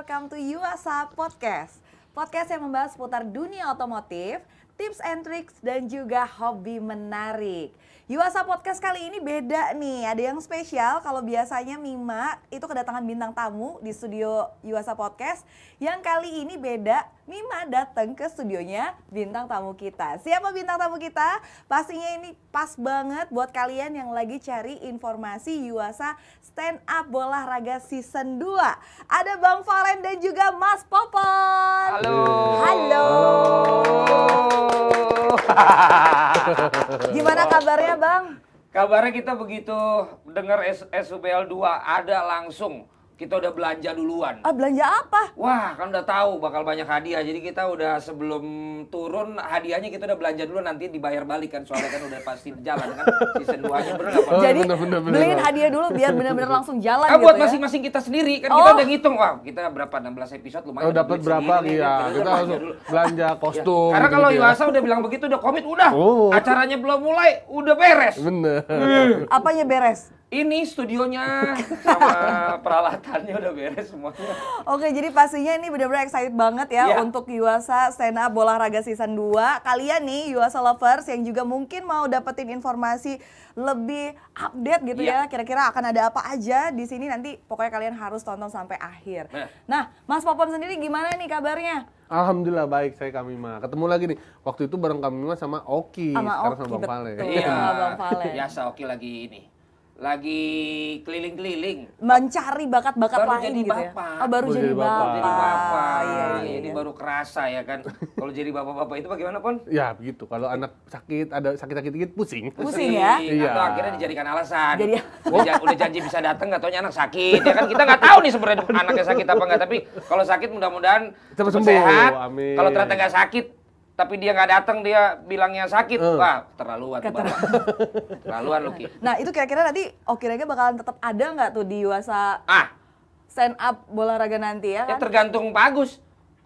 welcome to Yuasa Podcast. Podcast yang membahas seputar dunia otomotif, tips and tricks, dan juga hobi menarik. Yuasa Podcast kali ini beda nih, ada yang spesial kalau biasanya Mima itu kedatangan bintang tamu di studio Yuasa Podcast. Yang kali ini beda, Mima datang ke studionya bintang tamu kita. Siapa bintang tamu kita? Pastinya ini pas banget buat kalian yang lagi cari informasi Yuasa Stand Up Bola Raga Season 2. Ada Bang Valen dan juga Mas Popon. Halo. Halo. Halo. Gimana kabarnya Bang? Kabarnya kita begitu dengar SUBL 2 ada langsung kita udah belanja duluan. Ah, belanja apa? Wah, kan udah tahu bakal banyak hadiah. Jadi kita udah sebelum turun hadiahnya kita udah belanja dulu nanti dibayar balik kan soalnya kan udah pasti jalan kan season 2-nya bener Jadi bener, bener, bener, beliin hadiah dulu biar benar-benar langsung jalan ah, gitu buat ya. masing-masing ya? kita sendiri kan oh. kita udah ngitung wah kita berapa 16 episode lumayan. Oh, dapat berapa sendiri, ya. iya. Kan, kita langsung belanja iya. kostum. Gitu ya. Karena kalau gitu, Iwasa udah bilang begitu udah komit udah. Oh. Acaranya belum mulai udah beres. Bener. Hmm. Apanya beres? Ini studionya sama peralatannya udah beres semuanya. Oke, jadi pastinya ini benar-benar excited banget ya yeah. untuk Yuasa Stand Up Bola Raga Season 2. Kalian nih Yuasa Lovers yang juga mungkin mau dapetin informasi lebih update gitu yeah. ya. Kira-kira akan ada apa aja di sini nanti pokoknya kalian harus tonton sampai akhir. Nah, Mas Popon sendiri gimana nih kabarnya? Alhamdulillah baik saya kami mah. Ketemu lagi nih. Waktu itu bareng kami mah sama Oki, sama sekarang Oki, sama Bang Vale. Iya, Bang Vale. Biasa Oki lagi ini lagi keliling-keliling mencari bakat-bakat baru lain jadi gitu ya? bapak. ya. Oh, baru, baru jadi bapak. bapak. Jadi bapak. Iya iya, iya, iya, ini iya. baru kerasa ya kan. kalau jadi bapak-bapak itu bagaimana, Pon? Ya, begitu. Kalau anak sakit ada sakit-sakit dikit pusing. Pusing ya? Iya. Atau akhirnya dijadikan alasan. Jadi udah, udah janji bisa datang nggak taunya anak sakit. Ya kan kita nggak tahu nih sebenarnya anaknya sakit apa enggak tapi kalau sakit mudah-mudahan cepat sembuh. Sehat. Amin. Kalau ternyata nggak sakit tapi dia nggak datang dia bilangnya sakit uh. wah terlaluan terlalu terlaluan Luki nah itu kira-kira nanti Oki Rega bakalan tetap ada nggak tuh di Yuasa ah stand up bola raga nanti ya, ya kan? tergantung bagus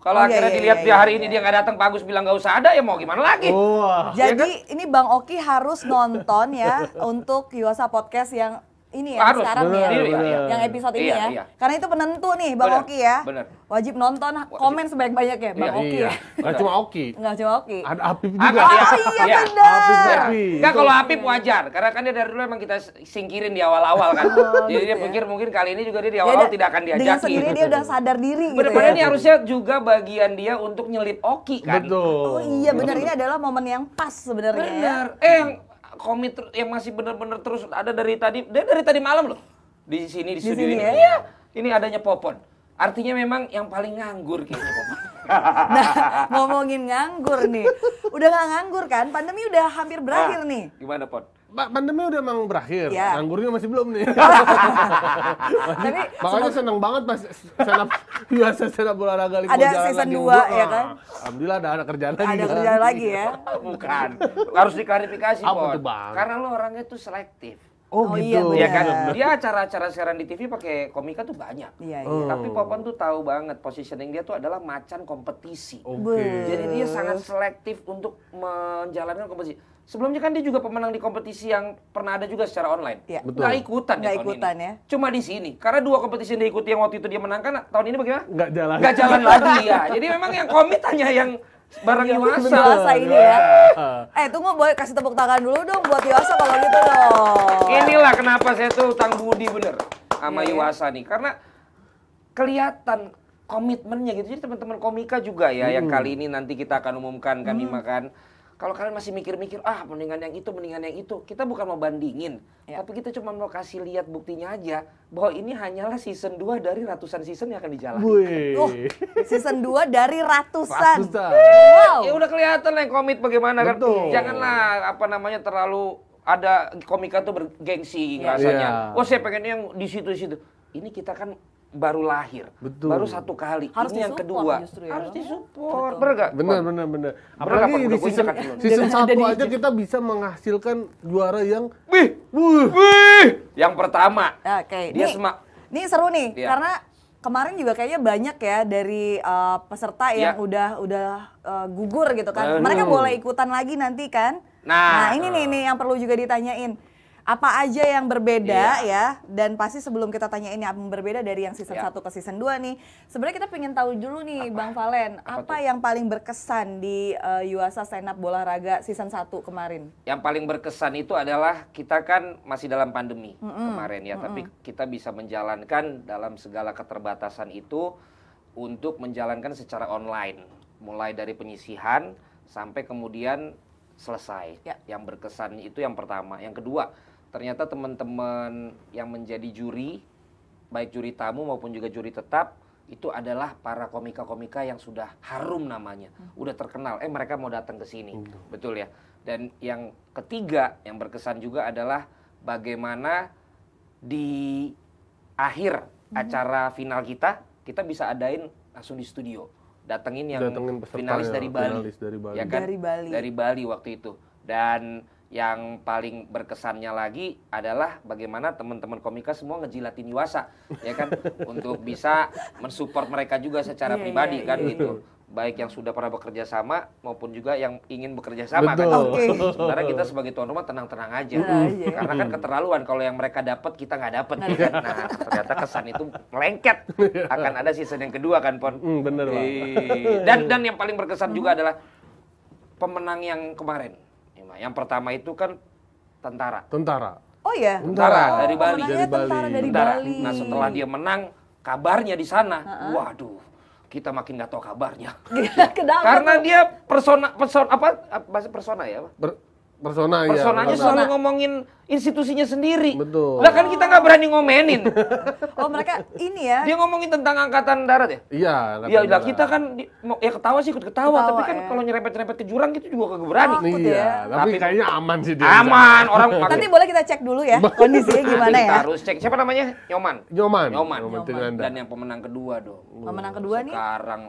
kalau oh, iya, akhirnya iya, dilihat iya, dia iya, hari iya. ini dia nggak datang bagus bilang nggak usah ada ya mau gimana lagi oh. Ya jadi ya kan? ini Bang Oki harus nonton ya untuk Yuasa podcast yang ini ya harus, sekarang ya, bener, ya. Bener. Yang episode ini iya, ya. Iya. Karena itu penentu nih Bang bener, Oki ya. Bener. Wajib nonton komen sebanyak-banyak ya Bang iya, Oki. Iya. Enggak cuma Oki. Enggak cuma Oki. Ada Apip juga. oh, iya, iya. iya. benar. Apip, iya. kalau Apip wajar karena kan dia dari dulu emang kita singkirin di awal-awal kan. Oh, gitu Jadi dia ya. pikir mungkin kali ini juga dia di awal-awal tidak akan diajakin. Dengan sendiri dia udah sadar diri gitu. Benar-benar ya. ini harusnya juga bagian dia untuk nyelip Oki kan. Betul. Oh iya benar ini adalah momen yang pas sebenarnya. Benar. Eh komit yang masih benar-benar terus ada dari tadi dari, dari tadi malam loh di sini di, di studio sini, ini. Ya? Iya, ini adanya Popon. Artinya memang yang paling nganggur kayaknya Popon. nah, ngomongin nganggur nih. Udah nggak nganggur kan? Pandemi udah hampir berakhir nah, nih. Gimana, Pot? Pak, pandemi udah emang berakhir. Ya. Nganggurnya masih belum nih. Tapi, makanya sebab... seneng banget pas senap biasa senap olahraga lima Ada season 2 ya kan? Ah, alhamdulillah ada, ada kerjaan lagi. Ada kerjaan lagi ya. Bukan. Harus diklarifikasi, Apa bang. Karena lo orangnya tuh selektif. Oh, oh gitu. Iya, ya kan? Dia acara-acara siaran di TV pakai komika tuh banyak. Iya, iya. Oh. Tapi Popon tuh tahu banget positioning dia tuh adalah macan kompetisi. Okay. Jadi dia sangat selektif untuk menjalankan kompetisi. Sebelumnya kan dia juga pemenang di kompetisi yang pernah ada juga secara online. Iya. Betul. Gak ikutan Gak ya tahun ikutan ini. ya. Cuma di sini. Karena dua kompetisi yang dia ikuti yang waktu itu dia menangkan, tahun ini bagaimana? Gak jalan. Gak jalan lagi ya. Jadi memang yang komit yang barang ya, Yuasa. ini ya. eh tunggu boy kasih tepuk tangan dulu dong buat Yuasa kalau gitu dong. Inilah kenapa saya tuh utang budi bener sama yeah. Iya. Yuasa nih karena kelihatan komitmennya gitu. Jadi teman-teman komika juga ya hmm. yang kali ini nanti kita akan umumkan kami hmm. makan kalau kalian masih mikir-mikir, ah mendingan yang itu, mendingan yang itu, kita bukan mau bandingin, ya. tapi kita cuma mau kasih lihat buktinya aja bahwa ini hanyalah season 2 dari ratusan season yang akan dijalankan. Oh, season 2 dari ratusan. ratusan. Wow. Ya udah kelihatan yang komit bagaimana kan kan. Janganlah apa namanya terlalu ada komika tuh bergengsi iya. rasanya. Yeah. Iya. Oh, saya pengen yang di situ di situ. Ini kita kan baru lahir, Betul. baru satu kali. Harus ini yang kedua ya, harus disupport. Benar gak? Benar, benar, benar. Apalagi bener, di season, season satu aja kita bisa menghasilkan juara yang wih, wih, wih. Yang pertama, okay. dia semak. Ini seru nih, ya. karena kemarin juga kayaknya banyak ya dari uh, peserta iya. yang udah udah uh, gugur gitu kan. Uh, Mereka boleh ikutan lagi nanti kan? Nah, nah ini nih nih yang perlu juga ditanyain apa aja yang berbeda iya. ya dan pasti sebelum kita tanya ini apa yang berbeda dari yang season iya. 1 ke season 2 nih sebenarnya kita pengen tahu dulu nih apa? Bang Valen apa, apa yang paling berkesan di uh, eh, Yuasa Stand Up Bola Raga season 1 kemarin yang paling berkesan itu adalah kita kan masih dalam pandemi mm -hmm. kemarin ya mm -hmm. tapi kita bisa menjalankan dalam segala keterbatasan itu untuk menjalankan secara online mulai dari penyisihan sampai kemudian selesai ya. yang berkesan itu yang pertama yang kedua ternyata teman-teman yang menjadi juri baik juri tamu maupun juga juri tetap itu adalah para komika-komika yang sudah harum namanya, hmm. udah terkenal. Eh mereka mau datang ke sini, hmm. betul ya. Dan yang ketiga yang berkesan juga adalah bagaimana di akhir hmm. acara final kita kita bisa adain langsung di studio, datengin yang Datengin finalis dari Bali, finalis dari Bali, ya kan? Dari Bali, dari Bali waktu itu. Dan yang paling berkesannya lagi adalah bagaimana teman-teman komika semua ngejilatin Yuasa ya kan untuk bisa mensupport mereka juga secara yeah, iya, pribadi yeah, kan yeah. gitu baik yang sudah pernah bekerja sama maupun juga yang ingin bekerja sama kan. Okay. sebenarnya kita sebagai tuan rumah tenang-tenang aja. Nah, iya, yeah. Iya. Karena kan keterlaluan kalau yang mereka dapat kita nggak dapat nah, ya kan. Nah, ternyata kesan itu lengket. Akan ada season yang kedua kan, Pon. Mm, bener, banget Dan dan yang paling berkesan juga adalah pemenang yang kemarin nah Yang pertama itu kan tentara. Tentara. Oh iya. Tentara oh, dari Bali. Oh, dari Bali. dari tentara. Bali. Nah setelah dia menang, kabarnya di sana, uh -huh. waduh, kita makin nggak tahu kabarnya. Karena dia persona, persona apa? Bahasa persona ya? Ber persona ya. Personanya persona. selalu ngomongin institusinya sendiri. Betul. Lah kan kita nggak berani ngomenin. oh mereka ini ya. Dia ngomongin tentang angkatan darat ya. Iya. Iya lah kita kan ya ketawa sih ikut ketawa, ketawa tapi kan ya. kalau nyerempet-nyerempet ke jurang kita juga kagak berani. oh, iya. Ya. Tapi, tapi kayaknya aman sih dia. Aman orang. Nanti boleh kita cek dulu ya kondisinya gimana ya. harus cek. Siapa namanya? Nyoman. Nyoman. Nyoman. Nyoman. Dan yang pemenang kedua dong. Pemenang kedua nih. Sekarang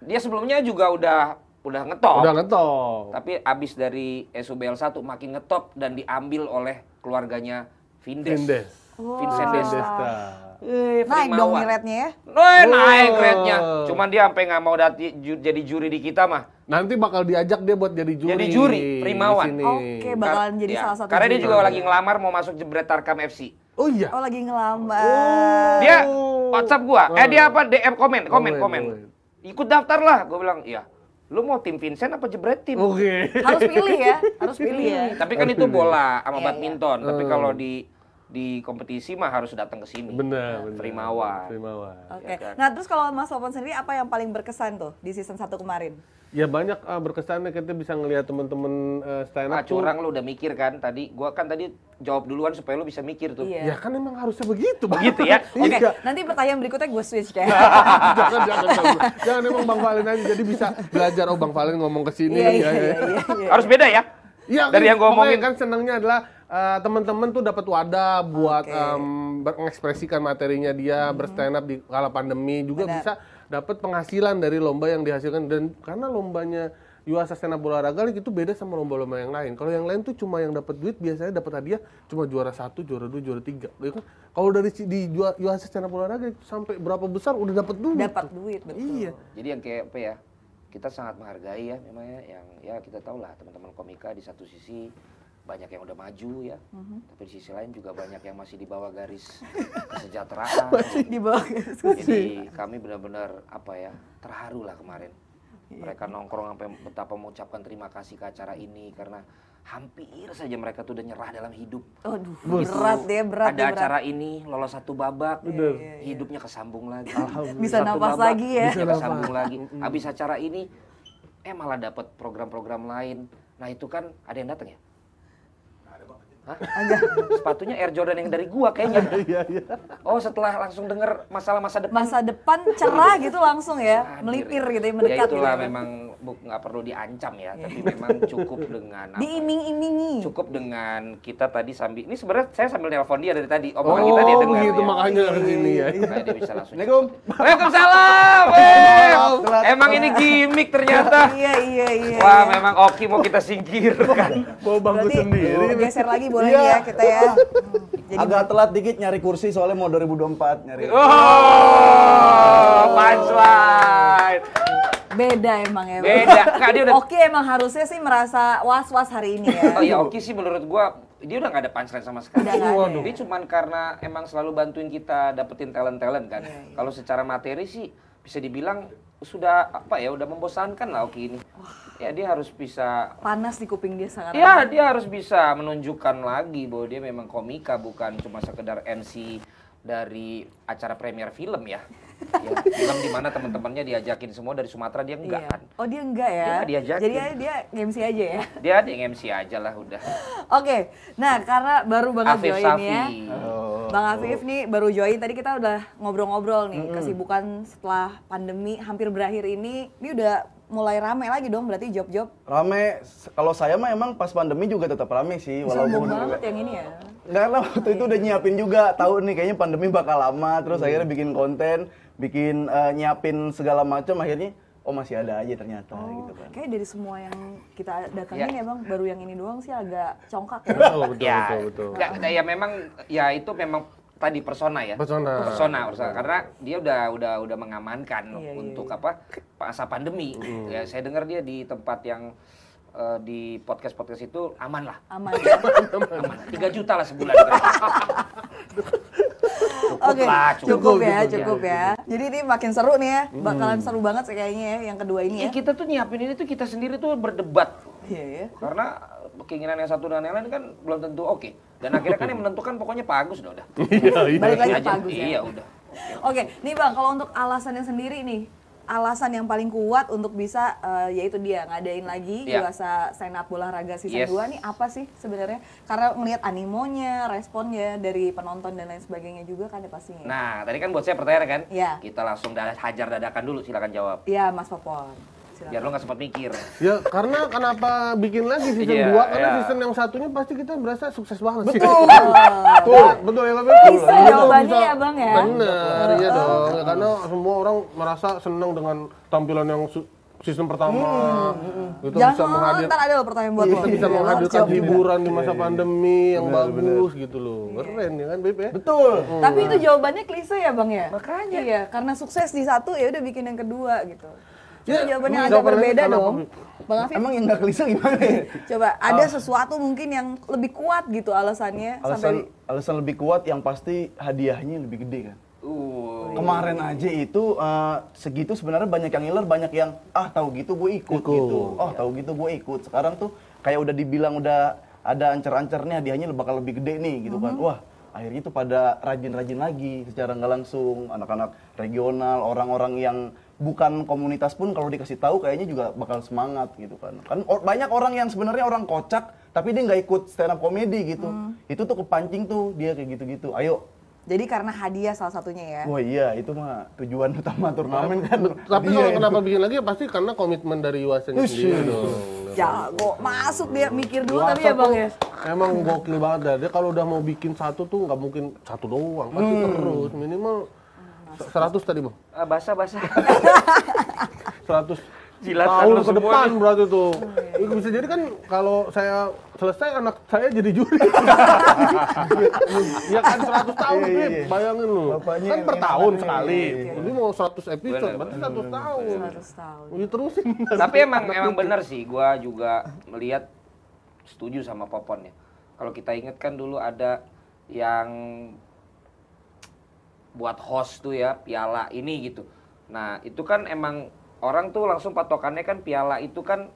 dia sebelumnya juga udah udah ngetop. Udah ngetop. Tapi abis dari SUBL 1 makin ngetop dan diambil oleh keluarganya Vindes. Vindes. Oh. Vincent wow. Desta. Eh, naik dong ratenya ya? Eh, naik oh. nya Cuman dia sampai nggak mau dati, ju, jadi juri di kita mah. Nanti bakal diajak dia buat jadi juri. Jadi juri, Primawan. Oke, okay, bakalan jadi ya. salah satu. Karena juri. dia juga lagi ngelamar mau masuk jebret Tarkam FC. Oh iya. Oh lagi ngelamar. Oh. Dia WhatsApp gua. Eh dia nah. apa DM komen, komen, komen. komen. Ikut daftar lah, gua bilang, iya lu mau tim Vincent apa jebret tim? Okay. Harus pilih ya, harus pilih ya. Tapi kan harus itu bola sama yeah, iya. badminton. Yeah. Tapi eh. kalau di di kompetisi mah harus datang ke sini. Benar, nah, benar. Terima Terimawan. Oke. Okay. Ya kan? Nah, terus kalau Mas Lopon sendiri apa yang paling berkesan tuh di season 1 kemarin? Ya banyak uh, eh, berkesannya kita bisa ngelihat temen-temen uh, eh, stand up. Ah, curang tuh. lu udah mikir kan tadi. Gua kan tadi jawab duluan supaya lu bisa mikir tuh. Iya. Ya kan emang harusnya begitu, begitu ya. Iya. Oke, okay, nanti pertanyaan berikutnya gue switch deh. jangan, jangan, jangan, jangan emang Bang Valen aja jadi bisa belajar oh Bang Valen ngomong ke sini. Iya, gitu ya. iya, iya, iya, iya. Harus beda ya. Iya, dari iya. yang gue omongin kan senangnya adalah Eh, teman-teman tuh dapat wadah buat okay. um, mengekspresikan materinya dia mm-hmm. berstand up di kala pandemi juga Benar. bisa dapat penghasilan dari lomba yang dihasilkan dan karena lombanya Yuasa Stand Olahraga League itu beda sama lomba-lomba yang lain. Kalau yang lain tuh cuma yang dapat duit biasanya dapat hadiah cuma juara satu, juara dua, juara tiga. Ya kan? Kalau dari di Yuasa Stand Up Olahraga itu sampai berapa besar udah dapat duit. Dapat duit betul. Iya. Jadi yang kayak apa ya? Kita sangat menghargai ya memang ya yang ya kita tahu lah teman-teman komika di satu sisi banyak yang udah maju ya, mm-hmm. tapi di sisi lain juga banyak yang masih di bawah garis kesejahteraan. Masih di bawah garis kesejahteraan. Jadi kami benar-benar apa ya terharu lah kemarin. Yeah. Mereka nongkrong sampai betapa mengucapkan terima kasih ke acara ini karena hampir saja mereka tuh udah nyerah dalam hidup. Aduh, gitu. berat deh, ya, berat. Ada deh, ya, acara ini lolos satu babak, yeah, Yeah, yeah, hidupnya kesambung lagi. Bisa satu lagi ya. Bisa kesambung lagi. Habis acara ini eh malah dapat program-program lain. Nah, itu kan ada yang datang ya? Hah? Sepatunya Air Jordan yang dari gua kayaknya. Iya, iya. Oh, setelah langsung dengar masalah masa depan. Masa depan cerah gitu langsung ya, melipir gitu ya, mendekat ya, itulah gitu ya. memang nggak perlu diancam ya, iya. tapi memang cukup dengan diiming-imingi. Cukup dengan kita tadi sambil ini sebenarnya saya sambil telepon dia dari tadi omongan oh, kita dia dengar. Oh, gitu ya. makanya dari sini ya. Nah, dia bisa langsung. Waalaikumsalam. Eh. Emang ini gimmick ternyata. iya, iya, iya. Wah, iya. memang Oki mau kita singkirkan. mau bangku sendiri. Geser lagi boleh iya. ya kita ya. Jadi agak telat dikit nyari kursi soalnya mau 2024 nyari. Oh, punchline. Beda emang ya. Beda. Kak, dia udah... Oki emang harusnya sih merasa was-was hari ini ya. Oh iya, Oki sih menurut gua dia udah gak ada punchline sama sekali. Udah cuma Dia cuma karena emang selalu bantuin kita dapetin talent-talent kan. Yeah, yeah. Kalau secara materi sih bisa dibilang sudah apa ya udah membosankan lah Oki ini. Wah. Ya dia harus bisa panas di kuping dia sangat. Iya dia harus bisa menunjukkan lagi bahwa dia memang komika bukan cuma sekedar MC dari acara premier film ya. ya film mana teman-temannya diajakin semua dari Sumatera dia enggak iya. kan. Oh dia enggak ya? Iya, dia enggak Jadi dia MC aja ya? Dia ada yang MC aja lah udah. Oke, okay. nah karena baru banget Afif join ya. Safi. ya. Oh. Bang Afif nih baru join, tadi kita udah ngobrol-ngobrol nih mm -hmm. kesibukan setelah pandemi hampir berakhir ini. Ini udah mulai rame lagi dong berarti job-job. Rame, kalau saya mah emang pas pandemi juga tetap rame sih. Walaupun banget yang ini ya. Enggak lah, waktu itu udah nyiapin juga. Tahu nih kayaknya pandemi bakal lama, terus hmm. akhirnya bikin konten, bikin uh, nyiapin segala macam akhirnya oh masih ada aja ternyata oh, gitu kan. Kayak dari semua yang kita datangin yeah. ya Bang, baru yang ini doang sih agak congkak ya. Betul, betul, ya, ya memang ya itu memang tadi persona ya persona persona, persona. karena dia udah udah udah mengamankan iya, iya untuk iya. apa masa pandemi mm. ya saya dengar dia di tempat yang uh, di podcast podcast itu aman lah aman ya? aman tiga juta lah sebulan cukup okay. lah cukup, cukup ya cukup ya. ya jadi ini makin seru nih ya bakalan hmm. seru banget kayaknya ya yang kedua ini ya, ya kita tuh nyiapin ini tuh kita sendiri tuh berdebat iya, yeah, Yeah. karena keinginan yang satu dengan yang lain kan belum tentu oke. Okay. Dan akhirnya kan yang menentukan pokoknya Pak Agus udah. Iya, iya. Balik lagi Pak Agus ya. Iya udah. Oke, okay. nih Bang, kalau untuk alasannya sendiri nih, alasan yang paling kuat untuk bisa uh, yaitu dia ngadain lagi yeah. Yuasa senat Up Bola Raga Season yes. 2 nih apa sih sebenarnya? Karena melihat animonya, responnya dari penonton dan lain sebagainya juga kan ya pastinya. Nah, tadi kan buat saya pertanyaan kan? Iya. Yeah. Kita langsung hajar dadakan dulu, silakan jawab. Iya, yeah, Mas Popon. Ya lo gak sempat mikir. Ya karena kenapa bikin lagi season yeah, karena yeah. season yang satunya pasti kita berasa sukses banget. Iya. Betul. betul, betul ya betul. Bisa jawabannya ya bang ya. Benar, iya dong. Ya, karena semua orang merasa senang dengan tampilan yang season pertama hmm. hmm, hmm. itu Jangan bisa menghadirkan ntar ada pertanyaan buat kita bisa iya, menghadirkan hiburan di masa iya, pandemi yang bener, bagus bener. gitu loh keren ya kan Beb ya? betul hmm. tapi itu jawabannya klise ya bang ya makanya ya karena sukses di satu ya udah bikin yang kedua gitu Ya, jawabannya agak berbeda dong. Bang Afif. Emang yang gak klise gimana ya? Coba, ah. ada uh, sesuatu mungkin yang lebih kuat gitu alasannya. Alasan, sampai... alasan lebih kuat yang pasti hadiahnya lebih gede kan. Uh, Kemarin aja itu uh, segitu sebenarnya banyak yang ngiler, banyak yang ah tahu gitu gue ikut, ikut gitu. Oh, ya. tahu gitu gue ikut. Sekarang tuh kayak udah dibilang udah ada ancer-ancernya hadiahnya bakal lebih gede nih gitu kan. Uh mhm. -huh. Wah, akhirnya tuh pada rajin-rajin lagi secara nggak langsung anak-anak regional orang-orang yang bukan komunitas pun kalau dikasih tahu kayaknya juga bakal semangat gitu kan kan or, banyak orang yang sebenarnya orang kocak tapi dia nggak ikut stand up komedi gitu hmm. itu tuh kepancing tuh dia kayak gitu-gitu ayo jadi karena hadiah salah satunya ya. Wah oh iya, itu mah tujuan utama turnamen kan. Tapi iya. kalau kenapa bikin lagi ya pasti karena komitmen dari Iwasen sendiri dong. Ya kan? Jago, masuk dia mikir dulu tapi ya Bang ya. Emang gokil banget Dia kalau udah mau bikin satu tuh nggak mungkin satu doang, pasti hmm. terus minimal Seratus tadi, Bang? Uh, basah, basah. 100 Jilat tahun ke depan berarti tuh. Oh, iya. Itu bisa jadi kan kalau saya selesai anak saya jadi juri. ya kan 100 tahun iya, iya. iya. bayangin lu. kan per tahun sekali. Iya. Ini mau seratus episode, berarti 100 tahun. 100 tahun. Ini iya, terusin. Tapi emang emang benar sih gua juga melihat setuju sama Popon ya. Kalau kita ingat kan dulu ada yang buat host tuh ya piala ini gitu. Nah itu kan emang orang tuh langsung patokannya kan piala itu kan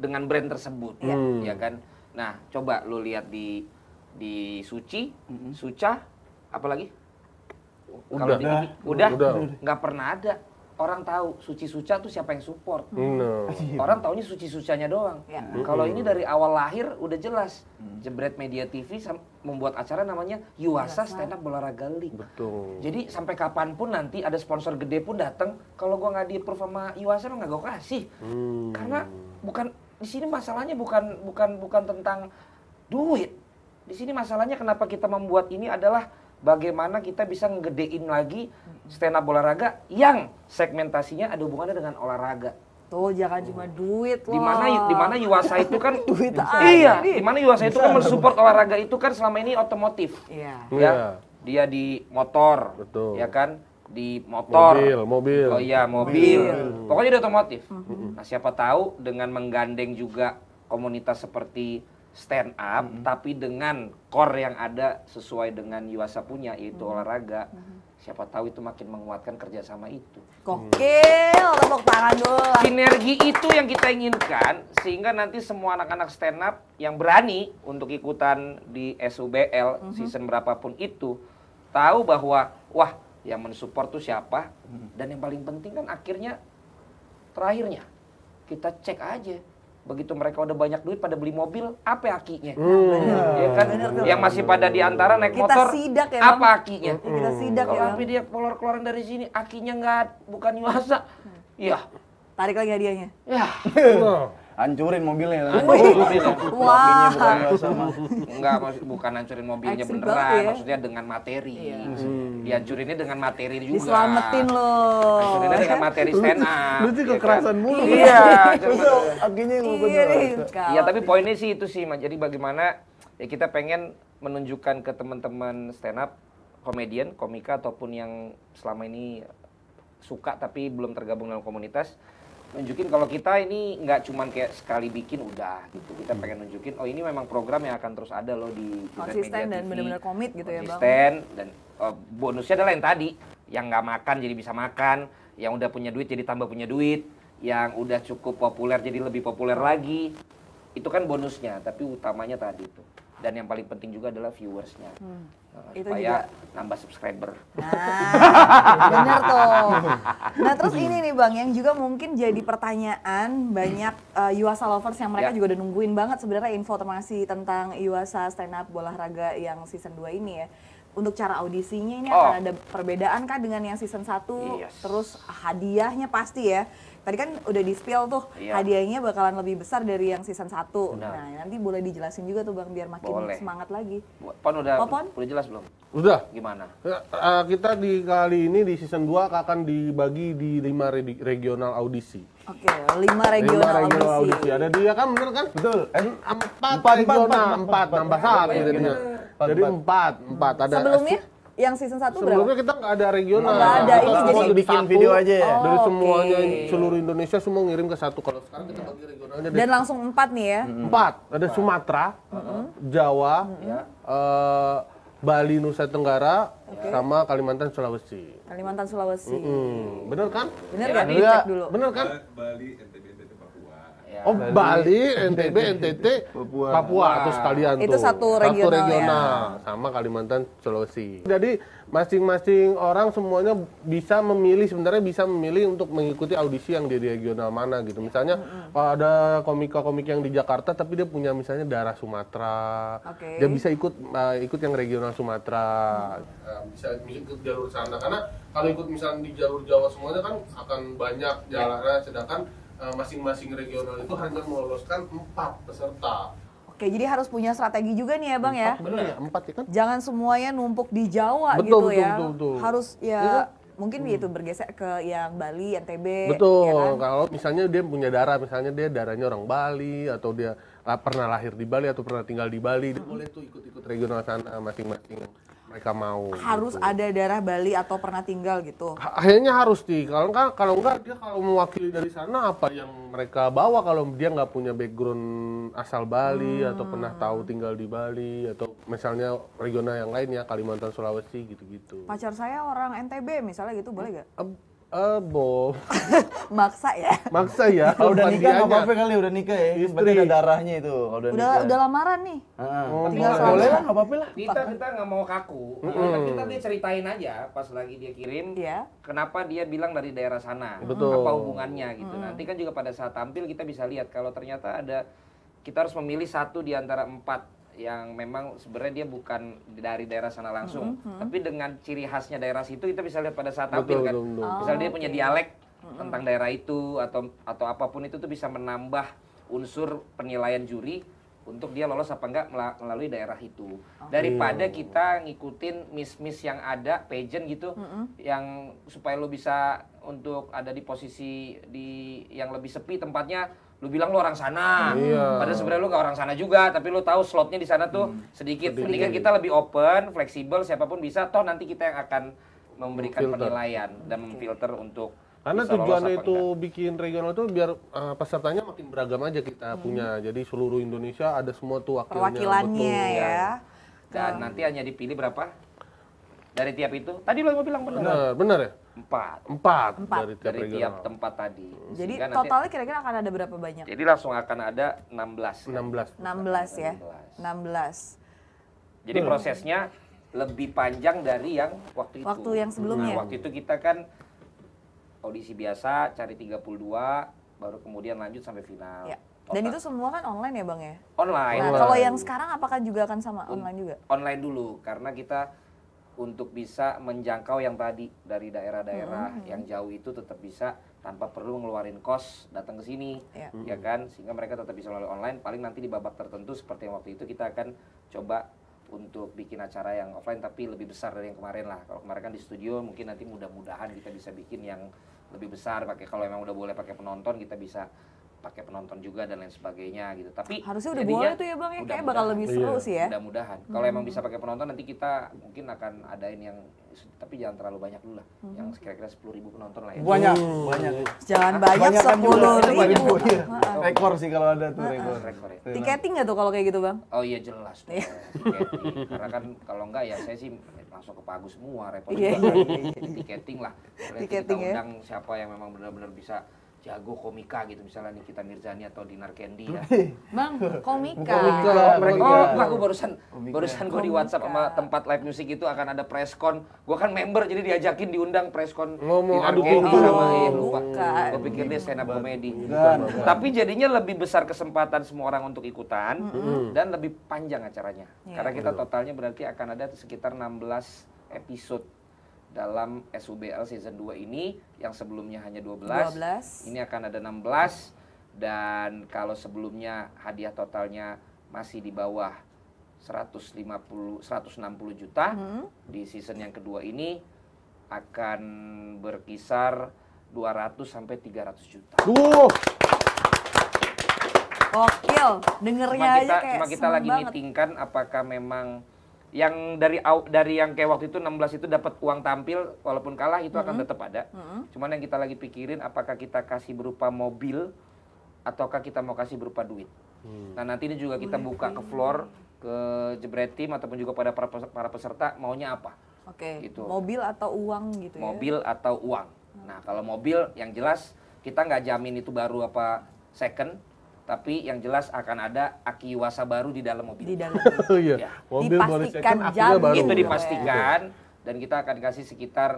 dengan brand tersebut ya, hmm. ya kan. Nah coba lu lihat di di Suci, hmm. Suca, apalagi? Udah, di, udah, udah, nggak pernah ada orang tahu suci suca tuh siapa yang support. Hmm. No. Orang taunya suci sucanya doang. Yeah. Ya. Mm -hmm. Kalau ini dari awal lahir udah jelas. Mm. Jebret Media TV membuat acara namanya Yuasa Stand Up Olahraga League. Betul. Jadi sampai kapanpun nanti ada sponsor gede pun datang, kalau gua nggak di approve sama Yuasa mah nggak gua kasih. Mm. Karena bukan di sini masalahnya bukan bukan bukan tentang duit. Di sini masalahnya kenapa kita membuat ini adalah bagaimana kita bisa ngegedein lagi stand up olahraga yang segmentasinya ada hubungannya dengan olahraga. Tuh jangan cuma oh. duit loh. Dimana dimana Yuasa itu kan duit iya, iya dimana Yuasa itu kan mensupport olahraga itu kan selama ini otomotif. Iya. Ya. Iya. Dia di motor. Betul. Ya kan? di motor, mobil, mobil. Oh iya, mobil. mobil. Pokoknya di otomotif. Mm -hmm. Nah, siapa tahu dengan menggandeng juga komunitas seperti stand up mm -hmm. tapi dengan core yang ada sesuai dengan Yuasa punya yaitu mm -hmm. olahraga. Mm -hmm. Siapa tahu itu makin menguatkan kerjasama itu. Gokil, tepuk tangan dulu. Sinergi itu yang kita inginkan sehingga nanti semua anak-anak stand up yang berani untuk ikutan di SUBL mm -hmm. season berapapun itu tahu bahwa wah yang mensupport tuh siapa mm -hmm. dan yang paling penting kan akhirnya terakhirnya kita cek aja begitu mereka udah banyak duit pada beli mobil apa akinya hmm. ya kan bener, bener, yang masih pada diantara naik kita motor sidak ya, apa akinya iya, hmm. kita sidak kalau ya, dia keluar keluaran dari sini akinya nggak bukan nyuasa ya tarik lagi hadiahnya ya iya hancurin mobilnya lah. Hancurin mobilnya. Mobilnya bukan sama. Enggak, bukan hancurin mobilnya Accident beneran, ya. maksudnya dengan materi. Iya. Hmm. Dihancurinnya dengan materi juga. Diselamatin loh. Hancurinnya dengan materi stand up. Lu sih ya kan? kekerasan ya, mulu. Iya. akhirnya yang iya, iya, tapi poinnya sih itu sih, jadi bagaimana ya kita pengen menunjukkan ke teman-teman stand up komedian, komika ataupun yang selama ini suka tapi belum tergabung dalam komunitas nunjukin kalau kita ini nggak cuman kayak sekali bikin udah gitu kita pengen nunjukin oh ini memang program yang akan terus ada loh di konsisten dan benar-benar komit gitu ya bang konsisten dan uh, bonusnya adalah yang tadi yang nggak makan jadi bisa makan yang udah punya duit jadi tambah punya duit yang udah cukup populer jadi lebih populer lagi itu kan bonusnya tapi utamanya tadi itu dan yang paling penting juga adalah viewersnya hmm. Eh, itu supaya juga nambah subscriber. Nah, benar tuh. Nah, terus ini nih Bang yang juga mungkin jadi pertanyaan banyak uh, Yuasa lovers yang mereka ya. juga udah nungguin banget sebenarnya info informasi tentang Yuasa stand up bola olahraga yang season 2 ini ya. Untuk cara audisinya ini oh. akan ada perbedaan kah dengan yang season 1? Yes. Terus hadiahnya pasti ya tadi kan udah di spill tuh iya. hadiahnya bakalan lebih besar dari yang season 1. Benar. Nah, nanti boleh dijelasin juga tuh Bang biar makin boleh. semangat lagi. Pon udah oh, pon? udah jelas belum? Udah. Gimana? Uh, kita di kali ini di season 2 akan dibagi di 5 regional audisi. Oke, lima 5 regional, 5 regional audisi. audisi. Ada dia kan bener kan? Betul. Empat 4, 4 regional, empat, 4, empat, 4, empat, empat. empat, 4, empat, empat, empat, empat, empat, empat, empat, empat, empat, empat, empat, empat, empat, empat, empat, empat, empat, 4, 4, 4, 4, 4, 4, 4, 4, 4, 4, 4, 4, 4, 4, 4, 4, 4, 4, 4, 4, 4, 4, 4, 4, 4, 4, 4, 4, 4, 4, 4, 4, 4, 4, 4, 4, 4, 4, 4, 4, 4, 4, 4, 4, 4, 4, 4, 4, 4, 4, 4, 4, 4, 4, 4, 4, 4, 4, 4, 4, 4, 4, 4, 4, 4, 4, 4, 4, 4, 4, 4, 4, 4, 4, 4, 4, 4, 4, 4, 4, 4, 4, 4, yang season satu Sebelumnya berapa? kita nggak ada regional. Nggak ada, ini jadi bikin video aja ya. Oh, dari semuanya seluruh Indonesia semua ngirim ke satu. Kalau sekarang kita bagi regionalnya. Dan langsung empat nih ya? Empat. Ada Sumatera, Jawa, eh, Bali Nusa Tenggara okay. sama Kalimantan Sulawesi. Kalimantan Sulawesi. Mm -hmm. Bener kan? Bener ya, kan? Cek iya. dulu. Bener kan? Bali NTT. Iya. Oh Bali, NTB, NTT, Papua. Papua atau sekalian itu tuh. satu regional, satu regional ya. sama Kalimantan, Sulawesi. Jadi masing-masing orang semuanya bisa memilih sebenarnya bisa memilih untuk mengikuti audisi yang di regional mana gitu. Misalnya mm ada komika-komik yang di Jakarta tapi dia punya misalnya darah Sumatera, okay. dia bisa ikut uh, ikut yang regional Sumatera, -hmm. Nah, bisa ikut jalur sana karena kalau ikut misalnya di jalur Jawa semuanya kan akan banyak jalannya, sedangkan Eh, masing-masing regional itu hanya meloloskan empat peserta. Oke, jadi harus punya strategi juga nih ya Bang ya? empat, ya. Benar ya, empat ya kan. Jangan semuanya numpuk di Jawa betul, gitu betul, ya. Betul, betul, Harus ya, ya mungkin hmm. itu bergeser ke yang Bali, NTB. Betul. Ya kan? Kalau misalnya dia punya darah, misalnya dia darahnya orang Bali atau dia ah, pernah lahir di Bali atau pernah tinggal di Bali, dia boleh tuh ikut-ikut regional sana masing-masing mereka mau harus gitu. ada darah Bali atau pernah tinggal gitu akhirnya harus di kalau enggak kalau enggak dia kalau mewakili dari sana apa yang mereka bawa kalau dia nggak punya background asal Bali hmm. atau pernah tahu tinggal di Bali atau misalnya regional yang lain ya Kalimantan Sulawesi gitu-gitu pacar saya orang NTB misalnya gitu boleh hmm. gak? Eh, Maksa ya. Maksa ya. Kalau udah nikah nggak apa-apa kali udah nikah ya. Istri. Berarti ada darahnya itu. Udah, udah, nikah. udah lamaran nih. Heeh. Ah, Tinggal oh, boleh lah, nggak apa-apa lah. Kita kita nggak mau kaku. Hmm. Kita, kita dia ceritain aja pas lagi dia kirim. Yeah. Kenapa dia bilang dari daerah sana? Betul. Apa hubungannya gitu. Hmm. Nanti kan juga pada saat tampil kita bisa lihat kalau ternyata ada kita harus memilih satu di antara empat yang memang sebenarnya dia bukan dari daerah sana langsung, mm -hmm. tapi dengan ciri khasnya daerah situ kita bisa lihat pada saat tampil betul, kan. Betul, betul. Oh, Misalnya dia punya oh, dialek mm -hmm. tentang daerah itu atau atau apapun itu tuh bisa menambah unsur penilaian juri untuk dia lolos apa enggak melalui daerah itu. Okay. Daripada kita ngikutin miss-miss yang ada, pageant gitu, mm -hmm. yang supaya lo bisa untuk ada di posisi di yang lebih sepi tempatnya lu bilang lu orang sana. Iya. Padahal sebenarnya lu gak orang sana juga, tapi lu tahu slotnya di sana tuh hmm. sedikit. Lebih, Mendingan kita lebih open, fleksibel, siapapun bisa. Toh nanti kita yang akan memberikan filter. penilaian dan memfilter untuk karena tujuannya itu enggak. bikin regional itu biar uh, pesertanya makin beragam aja kita hmm. punya. Jadi seluruh Indonesia ada semua tuh wakilnya. Perwakilannya betul. ya. Iya. Dan hmm. nanti hanya dipilih berapa? Dari tiap itu, tadi lo mau bilang benar. Benar, kan? benar ya? Empat. Empat, Empat. dari tiap, dari tiap tempat tadi. Hmm. Jadi Sehingga totalnya kira-kira akan ada berapa banyak? Jadi langsung akan ada 16. belas, Kan? 16 ya? 16. 16. Jadi hmm. prosesnya lebih panjang dari yang waktu itu. Waktu yang sebelumnya. Nah, waktu itu kita kan audisi biasa, cari 32, baru kemudian lanjut sampai final. Ya. Dan itu semua kan online ya bang ya? Online. Nah, online. kalau yang sekarang apakah juga akan sama online juga? Online dulu, karena kita untuk bisa menjangkau yang tadi dari daerah-daerah hmm. yang jauh itu tetap bisa tanpa perlu ngeluarin kos datang ke sini yeah. ya, ya hmm. kan sehingga mereka tetap bisa melalui online paling nanti di babak tertentu seperti yang waktu itu kita akan coba untuk bikin acara yang offline tapi lebih besar dari yang kemarin lah kalau kemarin kan di studio mungkin nanti mudah-mudahan kita bisa bikin yang lebih besar pakai kalau emang udah boleh pakai penonton kita bisa pakai penonton juga dan lain sebagainya gitu. Tapi harusnya udah boleh ya, tuh ya bang ya, kayak bakal lebih seru sih ya. Mudah-mudahan. Kalau hmm. emang bisa pakai penonton nanti kita mungkin akan adain yang tapi jangan terlalu banyak dulu lah. Hmm. Yang kira-kira sepuluh ribu penonton lah ya. Banyak, hmm. banyak. Jangan nah, banyak sepuluh ribu. ribu. Iya. Rekor sih kalau ada tuh rekor. rekor ya. Iya. Tiketing nggak tuh kalau kayak gitu bang? Oh iya jelas. Tuh, iya. tiketing. Karena kan kalau nggak ya saya sih langsung ke pagu semua repot. Iya. Tiketing lah. Tiketing ya. Undang siapa yang memang benar-benar bisa jago komika gitu misalnya Nikita Mirzani atau Dinar Candy ya. Bang, komika. komika. Mereka oh, aku barusan komika. barusan gue di WhatsApp sama tempat live music itu akan ada preskon. Gue kan member jadi diajakin diundang preskon ngomong adu komedi sama ya, lupa. Gue pikir dia stand up comedy. Tapi jadinya lebih besar kesempatan semua orang untuk ikutan mm -hmm. dan lebih panjang acaranya. Yeah. Karena kita totalnya berarti akan ada sekitar 16 episode dalam SUBL season 2 ini yang sebelumnya hanya 12, 12. ini akan ada 16 dan kalau sebelumnya hadiah totalnya masih di bawah 150 160 juta hmm. di season yang kedua ini akan berkisar 200 sampai 300 juta. Duh. Gokil, dengernya cuma kita, aja kayak Cuma kita lagi banget. meetingkan apakah memang yang dari dari yang kayak waktu itu 16 itu dapat uang tampil walaupun kalah itu mm -hmm. akan tetap ada. Mm -hmm. Cuman yang kita lagi pikirin apakah kita kasih berupa mobil ataukah kita mau kasih berupa duit. Mm. Nah, nanti ini juga kita buka ke floor ke jebret tim ataupun juga pada para para peserta maunya apa. Oke. Okay. Gitu. Mobil atau uang gitu ya. Mobil atau uang. Nah, kalau mobil yang jelas kita nggak jamin itu baru apa second tapi yang jelas akan ada aki akiwasa baru di dalam mobil. Di dalam. Oh iya, ya. Mobil dipastikan pastikan baru. Itu iya. dipastikan ya. dan kita akan kasih sekitar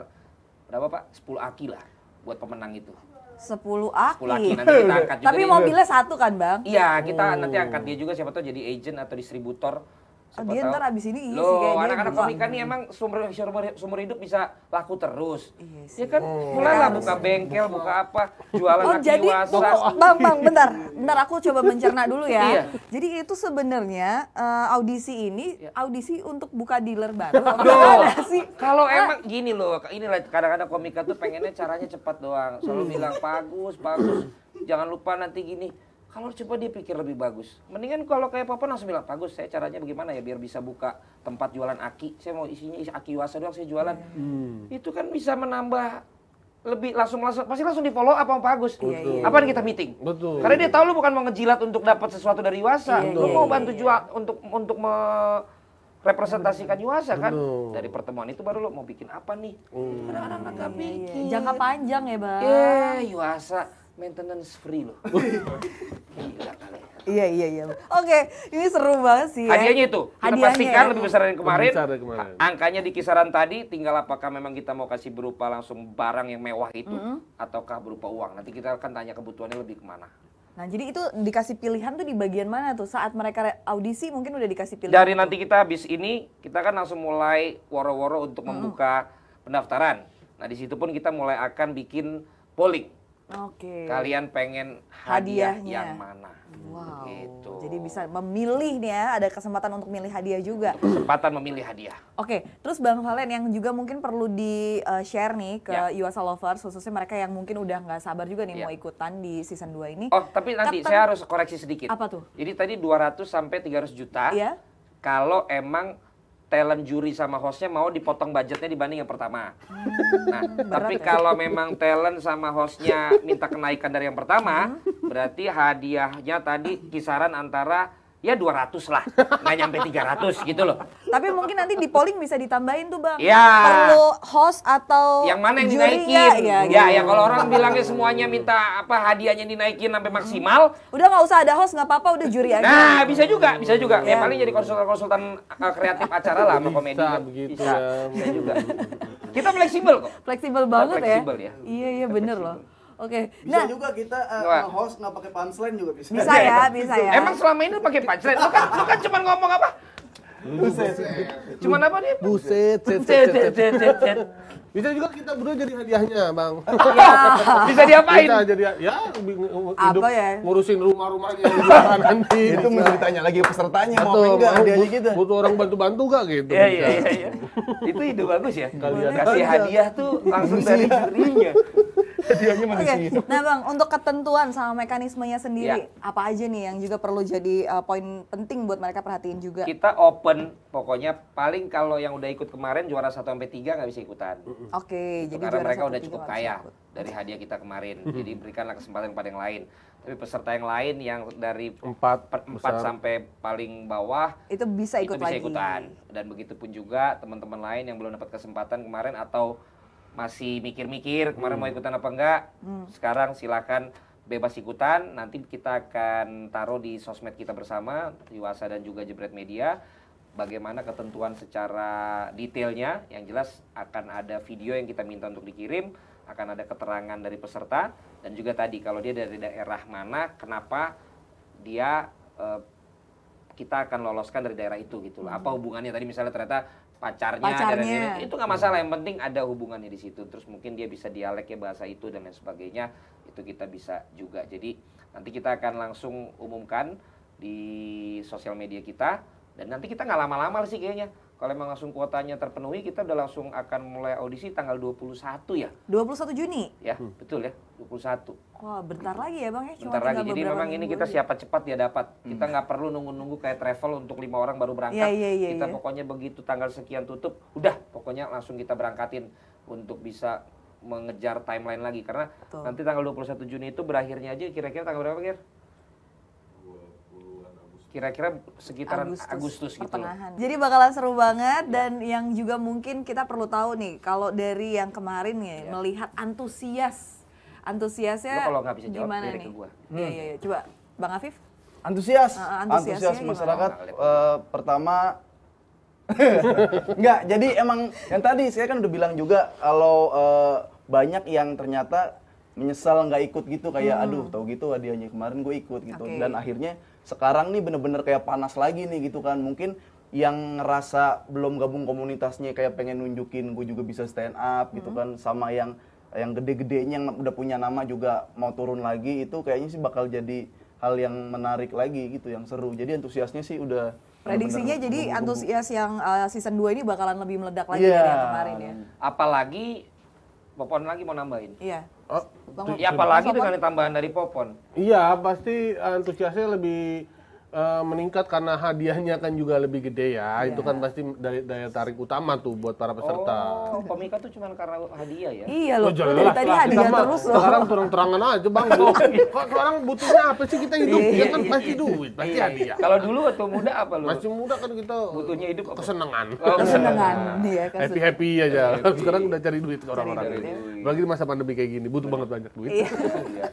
berapa Pak? 10 aki lah buat pemenang itu. 10 aki. 10 aki nanti kita angkat juga. Tapi mobilnya satu kan, Bang? Iya, kita oh. nanti angkat dia juga siapa tahu jadi agent atau distributor Siapa dia tahu. ntar abis ini iya Loh, sih kayaknya. anak-anak komika nih emang sumber, sumber, sumber hidup bisa laku terus. Iya sih. Ya kan oh, hmm. iya, lah buka bengkel, buka, apa, jualan oh, jadi, wasa. Bang, bang, bentar. Bentar aku coba mencerna dulu ya. iya. Jadi itu sebenarnya uh, audisi ini, iya. audisi untuk buka dealer baru. Loh, kalau ah. emang gini loh, inilah kadang-kadang komika tuh pengennya caranya cepat doang. Selalu bilang, bagus, bagus, jangan lupa nanti gini kalau coba dia pikir lebih bagus. Mendingan kalau kayak Papa langsung bilang, bagus saya caranya bagaimana ya biar bisa buka tempat jualan aki. Saya mau isinya isi aki wasa doang saya jualan. Hmm. Itu kan bisa menambah lebih langsung langsung pasti langsung di follow apa yang bagus, Iya, iya. Apa iya. kita meeting? Betul. Karena dia tahu lu bukan mau ngejilat untuk dapat sesuatu dari Yuasa. Iya, lu iya, mau iya, bantu jual untuk untuk me representasikan kan. Betul. Dari pertemuan itu baru lo mau bikin apa nih? Hmm. kadang anak-anak gak Jangka panjang ya, Bang. Eh, yeah, maintenance free loh. Ya. Iya iya iya. Oke, okay. ini seru banget sih. Ya. Hadiahnya itu. Kita Hadiahnya pastikan ya. lebih besar dari kemarin. besar dari kemarin. Angkanya di kisaran tadi tinggal apakah memang kita mau kasih berupa langsung barang yang mewah itu mm -hmm. ataukah berupa uang. Nanti kita akan tanya kebutuhannya lebih kemana. Nah, jadi itu dikasih pilihan tuh di bagian mana tuh? Saat mereka audisi mungkin udah dikasih pilihan. Dari tuh. nanti kita habis ini, kita kan langsung mulai woro-woro untuk mm -hmm. membuka pendaftaran. Nah, di situ pun kita mulai akan bikin polling Oke. Okay. Kalian pengen hadiah Hadiahnya. yang mana? Wow. Gitu. Jadi bisa memilih nih ya, ada kesempatan untuk memilih hadiah juga. Kesempatan memilih hadiah. Oke, okay. terus Bang Valen yang juga mungkin perlu di eh, share nih ke yeah. USA Lovers khususnya mereka yang mungkin udah nggak sabar juga nih yeah. mau ikutan di season 2 ini. Oh, tapi nanti Kapten... saya harus koreksi sedikit. Apa tuh? Jadi tadi 200 sampai 300 juta. Iya. Yeah. Kalau emang talent juri sama hostnya mau dipotong budgetnya dibanding yang pertama. Hmm, nah, tapi ya? kalau memang talent sama hostnya minta kenaikan dari yang pertama, hmm. berarti hadiahnya tadi kisaran antara ya 200 lah nggak nyampe 300 gitu loh tapi mungkin nanti di polling bisa ditambahin tuh bang ya. perlu host atau yang mana yang dinaikin Ya, ya, ya, gitu. ya kalau orang bilangnya semuanya minta apa hadiahnya dinaikin sampai maksimal udah nggak usah ada host nggak apa-apa udah juri aja nah bisa juga bisa juga ya, ya paling jadi konsultan-konsultan eh, kreatif acara lah sama komedi bisa, begitu bisa, ya. bisa juga kita fleksibel kok fleksibel banget ya. fleksibel ya. ya iya iya bener loh Oke. Okay. Bisa nah, juga kita uh, eh, host nggak pakai punchline juga bisa. Bisa ya, bisa ya. Emang selama ini pakai punchline. lo kan lo kan cuma ngomong apa? Buset. cuma apa nih? Buset, buset buset bisa juga kita berdua jadi hadiahnya, Bang. Ya. Bisa diapain? Bisa jadi ya hidup ya? ngurusin rumah-rumahnya juga nanti. Itu mesti ditanya lagi pesertanya mau enggak hadiahnya kita. Gitu. Butuh orang bantu-bantu gak gitu. Iya iya, iya iya. Itu ide bagus ya. Kalian kasih hadiah tuh langsung iya. dari dirinya Hadiahnya manusia. Okay. Nah, Bang, untuk ketentuan sama mekanismenya sendiri, ya. apa aja nih yang juga perlu jadi uh, poin penting buat mereka perhatiin juga? Kita open, pokoknya paling kalau yang udah ikut kemarin juara 1 sampai 3 nggak bisa ikutan. Mm -hmm Oke, gitu. jadi karena mereka udah cukup kaya dari hadiah kita kemarin. Jadi berikanlah kesempatan kepada yang lain. Tapi peserta yang lain yang dari empat, per, empat sampai paling bawah itu bisa ikut itu bisa lagi. ikutan. Dan begitu pun juga teman-teman lain yang belum dapat kesempatan kemarin atau masih mikir-mikir kemarin hmm. mau ikutan apa enggak, hmm. sekarang silakan bebas ikutan. Nanti kita akan taruh di sosmed kita bersama, Yuasa dan juga Jebret Media bagaimana ketentuan secara detailnya yang jelas akan ada video yang kita minta untuk dikirim akan ada keterangan dari peserta dan juga tadi kalau dia dari daerah mana kenapa dia eh, kita akan loloskan dari daerah itu gitu loh. Hmm. Apa hubungannya tadi misalnya ternyata pacarnya, pacarnya. Daerah, itu nggak hmm. masalah yang penting ada hubungannya di situ. Terus mungkin dia bisa dialeknya bahasa itu dan lain sebagainya itu kita bisa juga. Jadi nanti kita akan langsung umumkan di sosial media kita dan nanti kita nggak lama-lama sih kayaknya. Kalau emang langsung kuotanya terpenuhi, kita udah langsung akan mulai audisi tanggal 21 ya. 21 Juni? Ya, hmm. betul ya, 21. Wah, bentar lagi ya Bang ya? Cuma bentar lagi, jadi memang ini kita siapa cepat ya dapat. Hmm. Kita nggak perlu nunggu-nunggu kayak travel untuk lima orang baru berangkat. Ya, ya, ya, kita ya. pokoknya begitu tanggal sekian tutup, udah pokoknya langsung kita berangkatin untuk bisa mengejar timeline lagi. Karena Betul. nanti tanggal 21 Juni itu berakhirnya aja kira-kira tanggal berapa, Kir? kira-kira sekitaran Agustus, Agustus gitu. Pertengahan. Jadi bakalan seru banget ya. dan yang juga mungkin kita perlu tahu nih kalau dari yang kemarin nih ya. melihat antusias antusiasnya Lo kalau nggak bisa jawab gimana nih? Iya Hmm. ya. coba Bang Afif. Antusias. Uh, antusias masyarakat uh, pertama Enggak, jadi emang yang tadi saya kan udah bilang juga kalau uh, banyak yang ternyata menyesal nggak ikut gitu kayak hmm. aduh tau gitu hadiahnya kemarin gue ikut gitu okay. dan akhirnya sekarang nih bener-bener kayak panas lagi nih gitu kan mungkin yang ngerasa belum gabung komunitasnya kayak pengen nunjukin gue juga bisa stand up gitu hmm. gitu kan sama yang yang gede-gedenya yang udah punya nama juga mau turun lagi itu kayaknya sih bakal jadi hal yang menarik lagi gitu yang seru jadi antusiasnya sih udah prediksinya bener -bener jadi antusias yang uh, season 2 ini bakalan lebih meledak lagi yeah. dari yang kemarin ya apalagi Popon lagi mau nambahin. Iya. Oh, ya apalagi dengan tambahan dari Popon. Iya, pasti antusiasnya lebih uh, meningkat karena hadiahnya kan juga lebih gede ya. Yeah. Itu kan pasti dari daya tarik utama tuh buat para peserta. Oh, komika tuh cuma karena hadiah ya? Iya loh. Oh, dari tadi hadiah kita terus loh. Sekarang terang-terangan aja bang. Oh, iya. Kok sekarang butuhnya apa sih kita hidup? Iya, ya kan pasti duit, pasti iya. hadiah. Kalau dulu atau muda apa lu? Masih muda kan kita butuhnya hidup apa? kesenangan. Oh, iya. kesenangan. Iya, kan. Happy happy aja. Sekarang udah cari duit ke orang-orang. Bagi di masa pandemi kayak gini butuh banget banyak duit.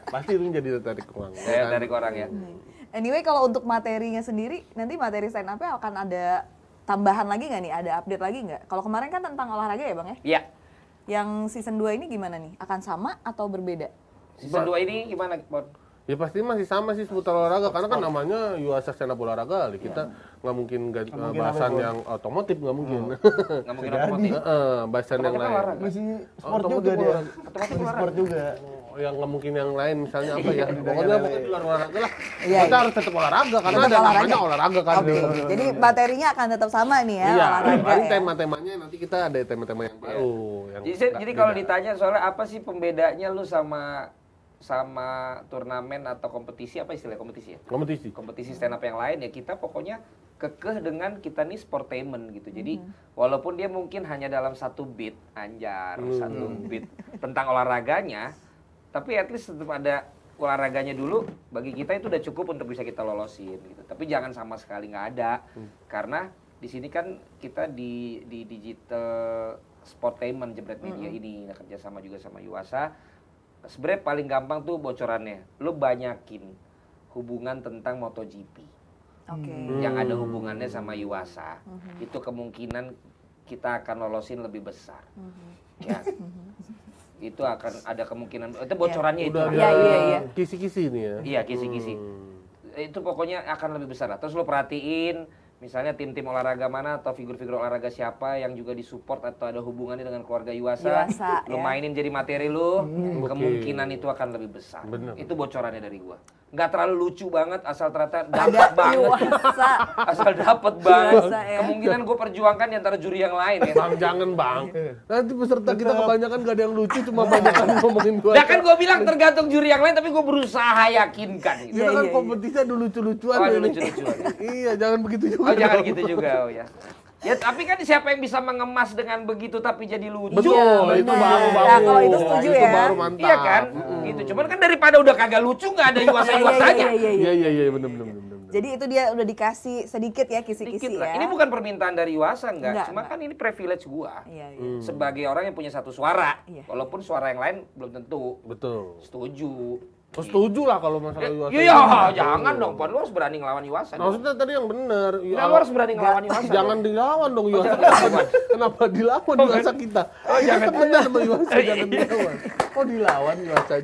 Pasti itu jadi tarik orang. Daya kan? tarik orang ya. Hmm. Anyway, kalau untuk materinya sendiri, nanti materi stand up-nya akan ada tambahan lagi nggak nih? Ada update lagi nggak? Kalau kemarin kan tentang olahraga ya, Bang ya? Iya. Yang season 2 ini gimana nih? Akan sama atau berbeda? Season 2 ini gimana, Ya pasti masih sama sih seputar olahraga karena kan namanya Yuasa Sena Olahraga iya. kita nggak mungkin, eh, bahasan yang otomotif oh. nggak mungkin. Nggak mungkin otomotif. bahasan yang lain. Masih sport juga dia. Otomotif sport juga oh, yang nggak mungkin yang lain misalnya apa ya iya, pokoknya luar olahraga lah iya, kita harus tetap olahraga karena ada olahraga. namanya olahraga kan jadi materinya akan tetap sama nih ya iya, paling ya. tema-temanya nanti kita ada tema-tema yang baru jadi, jadi kalau ditanya soalnya apa sih pembedanya lu sama sama turnamen atau kompetisi apa istilah kompetisi ya? Kompetisi. Kompetisi stand up yang lain ya kita pokoknya kekeh dengan kita nih sportainment gitu. Jadi hmm. walaupun dia mungkin hanya dalam satu beat anjar, hmm. satu beat tentang olahraganya, tapi at least tetap ada olahraganya dulu bagi kita itu udah cukup untuk bisa kita lolosin gitu. Tapi jangan sama sekali nggak ada hmm. karena di sini kan kita di di digital sportainment jebret media hmm. ini kerja sama juga sama Yuasa sebenarnya paling gampang tuh bocorannya. Lu banyakin hubungan tentang MotoGP. Okay. Hmm. Yang ada hubungannya sama Yuasa. Mm -hmm. Itu kemungkinan kita akan lolosin lebih besar. Mm -hmm. Ya. itu akan ada kemungkinan itu iya. bocorannya yeah. itu. ya, iya, iya. Kisi-kisi nih ya. Iya, kisi-kisi. Hmm. Itu pokoknya akan lebih besar. Lah. Terus lu perhatiin misalnya tim-tim olahraga mana atau figur-figur olahraga siapa yang juga disupport atau ada hubungannya dengan keluarga Yuasa, Yuasa lu ya. mainin jadi materi lu, hmm, kemungkinan okay. itu akan lebih besar. Bener. Itu bocorannya dari gua nggak terlalu lucu banget asal ternyata dapat banget asal dapat banget ya. kemungkinan gue perjuangkan di antara juri yang lain ya bang jangan bang iya. nanti peserta kita kebanyakan gak ada yang lucu cuma banyak yang iya. ngomongin gue ya kan gue bilang tergantung juri yang lain tapi gue berusaha yakinkan gitu. ya, kan iya, kompetisinya dulu lucu-lucuan oh, lucu-lucuan iya jangan begitu oh, juga oh, jangan gitu juga oh ya Ya tapi kan siapa yang bisa mengemas dengan begitu tapi jadi lucu. Betul, iya, itu baru baru. Ya, kalau itu iya setuju itu baru mantap. Ya. Iya kan? Hmm. Gitu. Cuman kan daripada udah kagak lucu nggak ada iya, yuasa-yuasanya. Iya iya iya iya benar benar benar. Jadi itu dia udah dikasih sedikit ya kisi-kisi ya. Ini bukan permintaan dari Yuasa enggak, enggak cuma enggak. kan ini privilege gua. Iya, iya. Hmm. Sebagai orang yang punya satu suara, iya. walaupun suara yang lain belum tentu. Betul. Setuju. Oh, setuju lah kalau masalah eh, Iwasan. Iya, ah, jangan dong, Pon. Lu harus berani ngelawan Iwasan. Maksudnya tadi yang benar. Ya, nah, lu harus berani ngelawan Iwasan. Ah, jangan dilawan dong oh, Iwasan. kenapa, kenapa dilawan oh, Iwasa kan? kita? Oh, kita temenan sama Iwasan, jangan dilawan. Kok oh, dilawan Iwasan?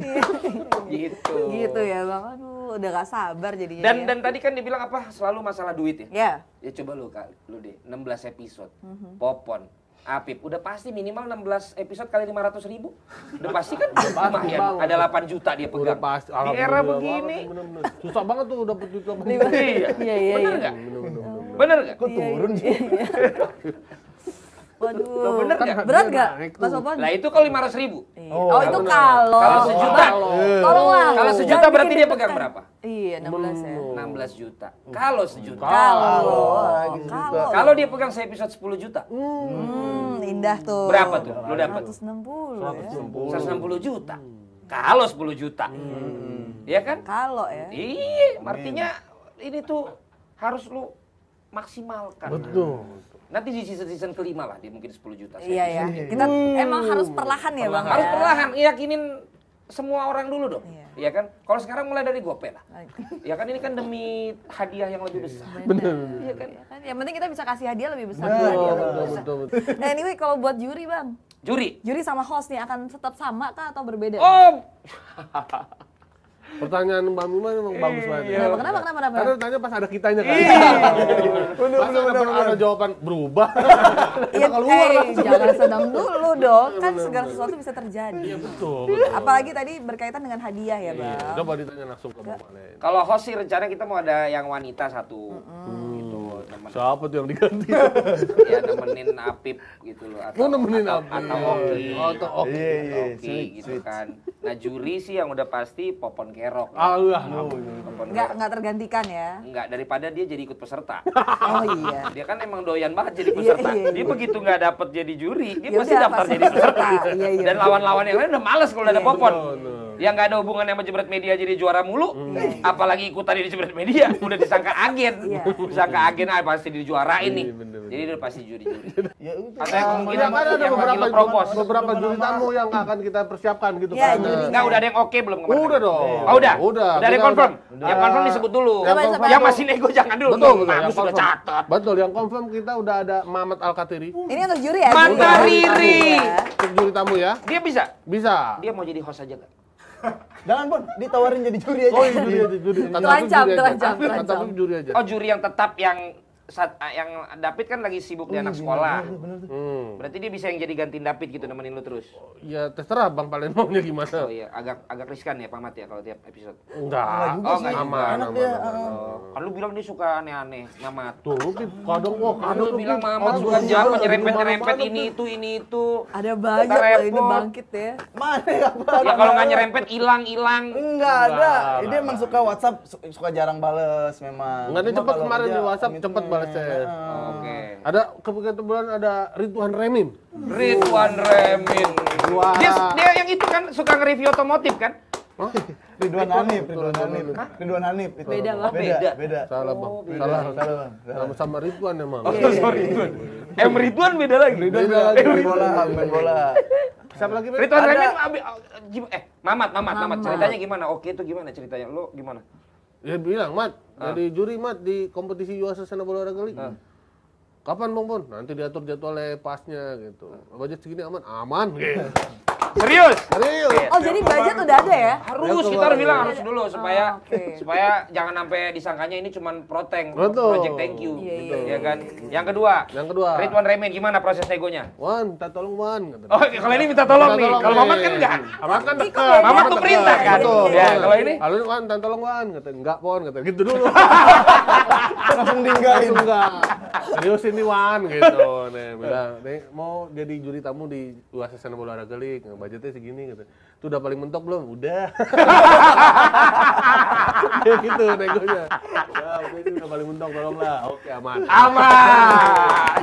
gitu. Gitu ya, Bang. Aduh, udah gak sabar jadinya. Dan ya. dan tadi kan dibilang apa? Selalu masalah duit ya? Iya. Ya coba lu, Kak, lu deh. 16 episode. Mhm. Popon Apip, udah pasti minimal 16 episode kali 500 ribu. Udah pasti kan lumayan, ada 8 juta dia pegang. Udah pasti, Di era begini. Susah banget tuh udah duit juta. Iya, iya, iya. Bener nggak? Bener nggak? Kok turun iya, iya. sih? Waduh. Loh bener kan, gak? Berat iya, gak? Mas Opan? Lah itu kalau 500 ribu. Iya. Oh, oh iya, itu kalau. Kalau sejuta. Tolonglah. Kalau sejuta berarti dia pegang berapa? Iya, 16 ya. 16 juta. Kalau sejuta. Kalau. Kalau dia pegang saya episode 10 juta. Hmm, indah tuh. Berapa tuh? Lo dapat? 160 160. 160 juta. Kalau 10 juta. Hmm. Iya kan? Kalau ya. Iya, artinya ini tuh harus lu maksimalkan. Betul. Nanti di season season kelima lah, dia mungkin 10 juta. Iya iya. Iya, iya iya Kita hmm. emang harus perlahan ya bang. Ya? Harus perlahan, yakinin semua orang dulu dong. Iya ya kan? Kalau sekarang mulai dari gue lah. Iya kan ini kan demi hadiah yang lebih besar. Benar. Iya kan? Ya kan? Yang penting kita bisa kasih hadiah lebih besar. Betul, hadiah betul, betul, betul. Nah, anyway kalau buat juri, Bang. Juri. Juri sama host nih akan tetap sama kah atau berbeda? Oh. Pertanyaan Mbak Mima memang iya, bagus banget. Ya. Iya. Kenapa, kenapa, kenapa, kenapa? Karena tanya pas ada kitanya kan. Iya. Bener, pas bener, ada, bener. ada jawaban berubah. Iya, keluar eh, langsung. Jangan sedang dulu dong. Kan segala sesuatu bisa terjadi. Iya, betul, betul. Apalagi tadi berkaitan dengan hadiah ya, Bang. Iya. Coba ditanya langsung ke Mbak Kalau host sih rencana kita mau ada yang wanita satu. Mm Gitu, temen. Siapa tuh yang diganti? ya nemenin Apip gitu loh. Atau, oh, nemenin Apip. Atau Oki. Oh, Oki. Iya, iya. Oki gitu kan Nah juri sih yang udah pasti Popon Kerok. Allah. Iya. Nah, oh, iya, iya. nggak nggak tergantikan ya? Nggak daripada dia jadi ikut peserta. oh iya. Dia kan emang doyan banget jadi peserta. Iya, iya, iya. Dia begitu nggak dapet jadi juri, dia ya, pasti daftar jadi peserta. iya, iya. Dan lawan-lawan yang lain udah males kalau iya. ada Popon. Yang nggak ada hubungan sama jebret media jadi juara mulu, hmm. apalagi ikutan di jebret media, udah disangka agen. Iya. disangka agen ah, pasti di juara ini. Jadi udah pasti juri-juri. ya, Atau yang ada yang beberapa propos. Beberapa juri tamu yang akan kita persiapkan gitu kan. Nggak udah ada yang oke belum kemarin? Udah dong. Oh udah. Udah. Udah ada confirm. Yang confirm disebut dulu. Yang masih nego jangan dulu. Betul, betul. sudah catat. Betul, yang confirm kita udah ada Mamat Al-Katiri. Ini untuk juri ya? Mamat Riri. juri tamu ya. Dia bisa? Bisa. Dia mau jadi host aja gak? Jangan, pun Ditawarin jadi juri aja. Oh, iya, juri, juri. Terancam, terancam, terancam. juri aja. Oh, juri yang tetap yang saat ah, yang David kan lagi sibuk oh, di iya, anak iya, sekolah. Bener, bener, bener. Hmm. Berarti dia bisa yang jadi gantiin David gitu nemenin lu terus. Oh, ya terserah Bang Palen maunya gimana. Oh iya, agak agak riskan ya Pamat ya kalau tiap episode. Enggak. Enggak oh, enggak aman. Anak aman. Ah, ah. oh. Kan lu bilang dia suka aneh-aneh, Mamat. Tuh, lu kadang kok kan kadang lu bilang Mamat suka jalan nyerempet-nyerempet ini itu ini itu. Ada banyak kalau ini bangkit ya. Mana ya Ya kalau nggak nyerempet hilang-hilang. Enggak ada. Ini emang suka WhatsApp suka jarang bales memang. Enggak, cepat kemarin di WhatsApp gitu. cepat Iya, Oke. Okay. Ada kebetulan ada Ridwan Remin. Ridwan Remin. Wah. Dia, dia yang itu kan suka nge-review otomotif kan? Oh, Ridwan Hanif, Ridwan Hanif. Ridwan Hanif itu. Beda lah, beda. Beda. Salah, Bang. Oh, beda. Salah, salah, Bang. Sama sama Ridwan emang. Oh, sorry Ridwan. Em Ridwan beda lagi. Ridwan beda lagi. Main bola, main bola. Siapa lagi? Ridwan Remin eh, eh Mamat, Mamat, Mamat. Ceritanya gimana? Oke, itu gimana ceritanya? Lo gimana? Ya bilang, Mat, Ah. jadi juri mat di kompetisi juara Sena Bola Olahraga League. Kapan Bang Bon? Nanti diatur jadwalnya pasnya gitu. Ah. Budget segini aman? Aman gitu. Serius? Serius. Oh, jadi budget udah ada ya? Harus, kita harus bilang harus dulu ah, supaya supaya jangan sampai disangkanya ini cuma proteng. Project thank you. Iya, iya, iya, iya kan? Yang kedua. Yang kedua. Ridwan Remin gimana proses negonya? Wan, minta tolong Wan. Oh, kalau ini minta tolong nih. Kalau Mamat kan enggak. Mamat kan dekat. Mamat perintah ya? kan. Ya, kalau ini kalau ini Wan, minta tolong Wan, kata enggak Pon, kata gitu dulu. Langsung tinggalin. enggak. Serius ini Wan gitu. Nih, bilang, "Nih mau jadi juri tamu di UASN Bola Raga League." budgetnya segini gitu. Tuh udah paling mentok belum? Udah. ya gitu negonya. Ya, oke itu udah paling mentok tolonglah. Oke, aman. Aman.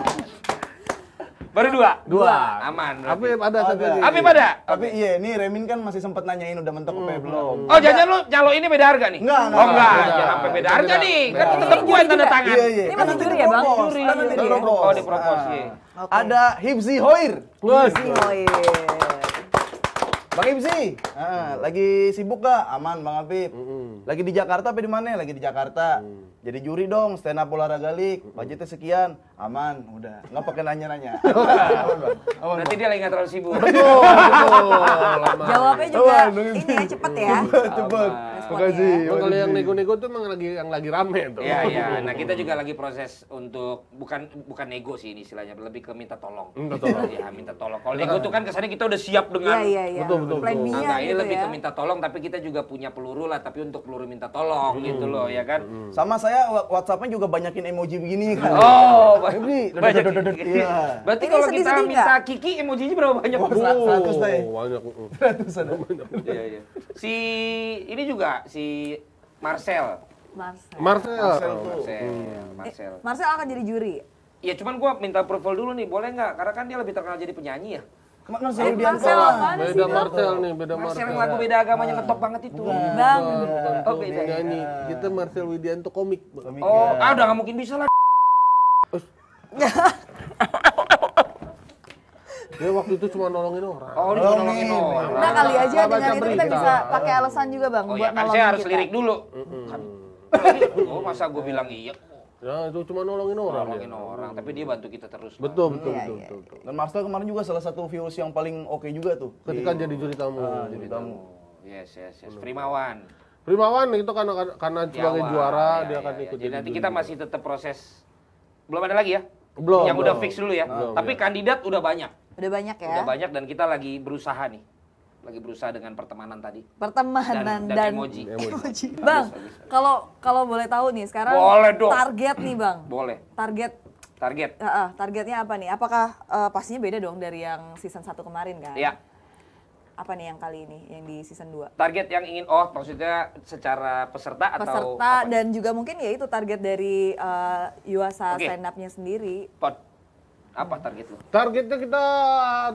Baru dua. Dua. Aman. Tapi pada satu lagi. Tapi pada. Tapi iya, ini Remin kan masih sempat nanyain udah mentok apa ya, hmm, belum. Oh, jajan lu nyalo ini beda harga nih? Enggak, enggak. Oh, enggak. Jangan sampai beda harga nih. Kan tetap gue tanda tangan. Iya, iya. Ini masih juri kan ya, Bang? Juri. Kan iya. Oh, di proporsi. Ada iya. Hibzi Hoir. Hibzi Hoir. Bang Ibsi, sih, ah, lagi sibuk gak? Aman Bang Afif. Lagi di Jakarta apa di mana? Lagi di Jakarta. Mm jadi juri dong stand up olahraga league budgetnya sekian aman udah nggak pakai nanya nanya aman, dia lagi nggak terlalu sibuk betul, betul. jawabnya juga aman. ini ya cepet ya cepet kasih ya. kalau yang nego-nego tuh emang lagi yang lagi rame tuh iya iya nah kita juga lagi proses untuk bukan bukan nego sih ini istilahnya lebih ke minta tolong minta tolong ya minta tolong kalau nego tuh kan kesannya kita udah siap iya, dengan ya, ya, ya. betul betul, betul. Nah, nah, ini gitu lebih ya. ke minta tolong tapi kita juga punya peluru lah tapi untuk peluru minta tolong hmm. gitu loh ya kan sama saya saya WhatsAppnya juga banyakin emoji begini kan. Oh, banyak. banyak. Ya. Berarti kalau kita minta Kiki emojinya berapa banyak? Oh, seratus deh. Oh, ya. Banyak. Seratusan. Ya? Iya iya. Si ini juga si Marcel. Marcel. Marcel. Marcel. Hmm. Marcel. Marcel. Eh, Marcel akan jadi juri. Ya cuman gue minta approval dulu nih, boleh nggak? Karena kan dia lebih terkenal jadi penyanyi ya. Eh, Marcel eh, Marcel beda Marcel nih, beda Marcel. Marcel lagu beda agamanya ngetop banget itu. Bang. oke oh, beda. Kita Marcel Widianto komik. komik oh, ada ya. ah udah nggak mungkin bisa lah. Dia waktu itu cuma nolongin orang. Oh, nolongin orang. Nah, kali aja dengan itu kita bisa pakai alasan juga, Bang, oh, ya, kan saya harus lirik dulu. Kan. Oh, masa gue bilang iya? Ya, itu cuma nolongin orang. Nolongin orang tapi dia bantu kita terus. Betul, hmm. betul, iya, betul, iya, betul, betul. Iya. Dan Master kemarin juga salah satu viewers yang paling oke juga tuh. Ketika jadi juri tamu. Ah, juri tamu. Yes, yes, yes. Primawan. Primawan itu karena karena sebagai juara dia akan ikut. Jadi nanti kita masih tetap proses. Belum ada lagi ya? Belum. Yang udah fix dulu ya. Tapi kandidat udah banyak. Udah banyak ya? Udah banyak dan kita lagi berusaha nih lagi berusaha dengan pertemanan tadi. Pertemanan dan, dan, dan emoji. emoji. Bang, kalau kalau boleh tahu nih sekarang boleh dong. target nih, Bang. Boleh. Target Target. Uh, uh, targetnya apa nih? Apakah uh, pastinya beda dong dari yang season 1 kemarin kan? Iya. Apa nih yang kali ini, yang di season 2? Target yang ingin, oh maksudnya secara peserta, peserta atau? Peserta dan juga mungkin ya itu target dari uh, Yuasa okay. stand up-nya sendiri apa target lu? Targetnya kita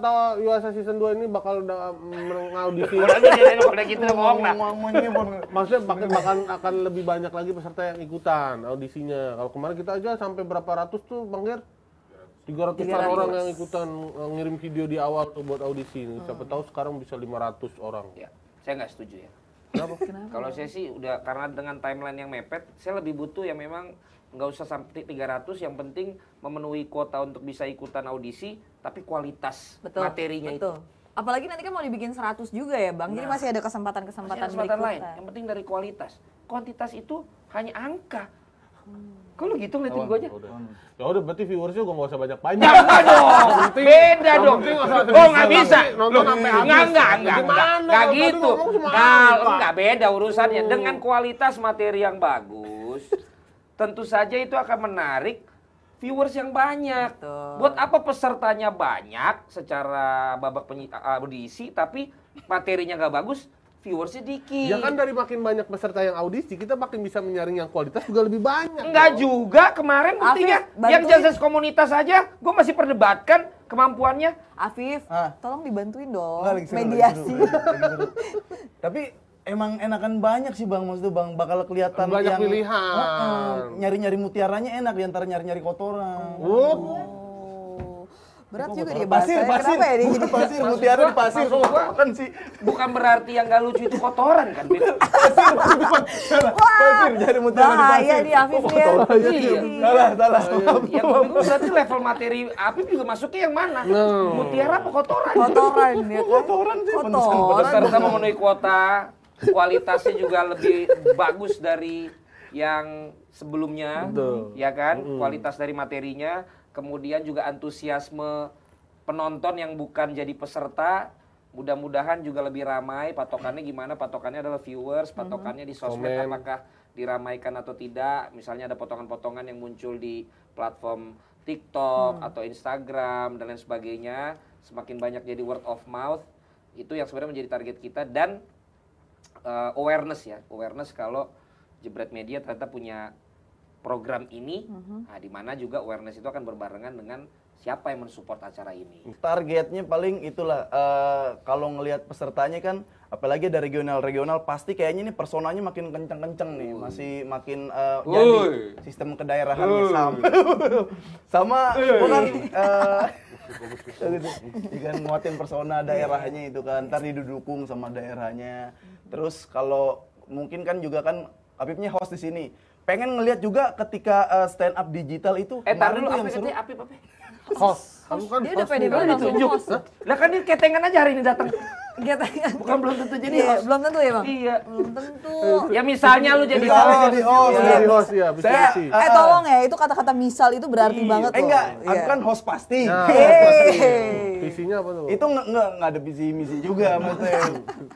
tahu USA season 2 ini bakal udah mm, mengaudisi. Udah gitu bohong lah. Maksudnya bakal, bakal akan lebih banyak lagi peserta yang ikutan audisinya. Kalau kemarin kita aja sampai berapa ratus tuh Bang Ger? 300 an orang yang ikutan eh, ngirim video di awal tuh buat audisi. Hmm. Siapa tahu sekarang bisa lima ratus orang. Ya, saya nggak setuju ya. Kenapa? Kenapa? Kalau saya sih udah karena dengan timeline yang mepet, saya lebih butuh yang memang nggak usah sampai 300 yang penting memenuhi kuota untuk bisa ikutan audisi tapi kualitas betul, materinya betul. itu apalagi nanti kan mau dibikin 100 juga ya bang nah, jadi masih ada kesempatan kesempatan, ada kesempatan lain yang penting dari kualitas kuantitas itu hanya angka hmm. kalau gitu ngeliatin gue aja? Ya udah berarti viewersnya gue gak usah banyak panjang. Ya beda dong. Beda dong. Gue gak bisa. Nonton sampai habis. Nggak, nggak, bisa. gitu. nggak beda urusannya. Oh. Dengan kualitas materi yang bagus tentu saja itu akan menarik viewers yang banyak. Betul. Buat apa pesertanya banyak secara babak audisi tapi materinya nggak bagus, viewersnya dikit. Ya kan dari makin banyak peserta yang audisi, kita makin bisa menyaring yang kualitas juga lebih banyak. Enggak juga, kemarin buktinya Afif, yang jasa komunitas aja, gue masih perdebatkan kemampuannya. Afif, ah. tolong dibantuin dong, Nggak, mediasi. Lagi seru, lagi seru. Tapi emang enakan banyak sih bang maksudnya bang bakal kelihatan banyak yang, pilihan uh, nyari-nyari mutiaranya enak diantara nyari-nyari kotoran oh. oh. Berat juga dia oh. pasir, Pasir, Kenapa ya dia jadi pasir, mutiara di pasir. Maksud kan sih. Bukan berarti yang gak lucu itu kotoran kan, pasir, pasir, pasir, jadi mutiara di pasir. Ya. Iya, di Afif dia. Salah, salah. Ya, berarti level materi Afif juga masuknya yang mana? Mutiara apa kotoran? Kotoran ya kan? Kotoran sih. Kotoran. besar sama memenuhi kuota kualitasnya juga lebih bagus dari yang sebelumnya, Betul. ya kan? Mm. Kualitas dari materinya, kemudian juga antusiasme penonton yang bukan jadi peserta, mudah-mudahan juga lebih ramai. Patokannya gimana? Patokannya adalah viewers, mm-hmm. patokannya di sosmed Komen. apakah diramaikan atau tidak. Misalnya ada potongan-potongan yang muncul di platform TikTok hmm. atau Instagram dan lain sebagainya. Semakin banyak jadi word of mouth, itu yang sebenarnya menjadi target kita dan uh, awareness ya, awareness kalau Jebret Media ternyata punya program ini, mm -hmm. nah, di mana juga awareness itu akan berbarengan dengan siapa yang mensupport acara ini. Targetnya paling itulah uh, kalau ngelihat pesertanya kan, apalagi dari regional-regional pasti kayaknya ini personanya makin kenceng-kenceng nih, Uy. masih makin uh, jadi sistem kedaerahannya sama, sama bukan. Uh, gitu. Ikan nguatin persona daerahnya itu kan, ntar didukung sama daerahnya. Terus kalau mungkin kan juga kan Apipnya host di sini. Pengen ngelihat juga ketika eh, stand up digital itu. Eh, taruh dulu yang seru. Apip, Host. Kamu kan dia udah pede banget langsung host. Lah kan dia ketengan aja hari ini datang. Gitu. Bukan belum tentu jadi iya, host. Belum tentu ya bang? Iya. Belum tentu. ya misalnya lu jadi misalnya host. Jadi host, iya. jadi host ya. Bisa Saya, Eh tolong ya, itu kata-kata misal itu berarti iya. banget eh, Enggak, aku iya. kan host pasti. Nah, Visinya apa tuh? Itu enggak, enggak ada visi-misi juga maksudnya.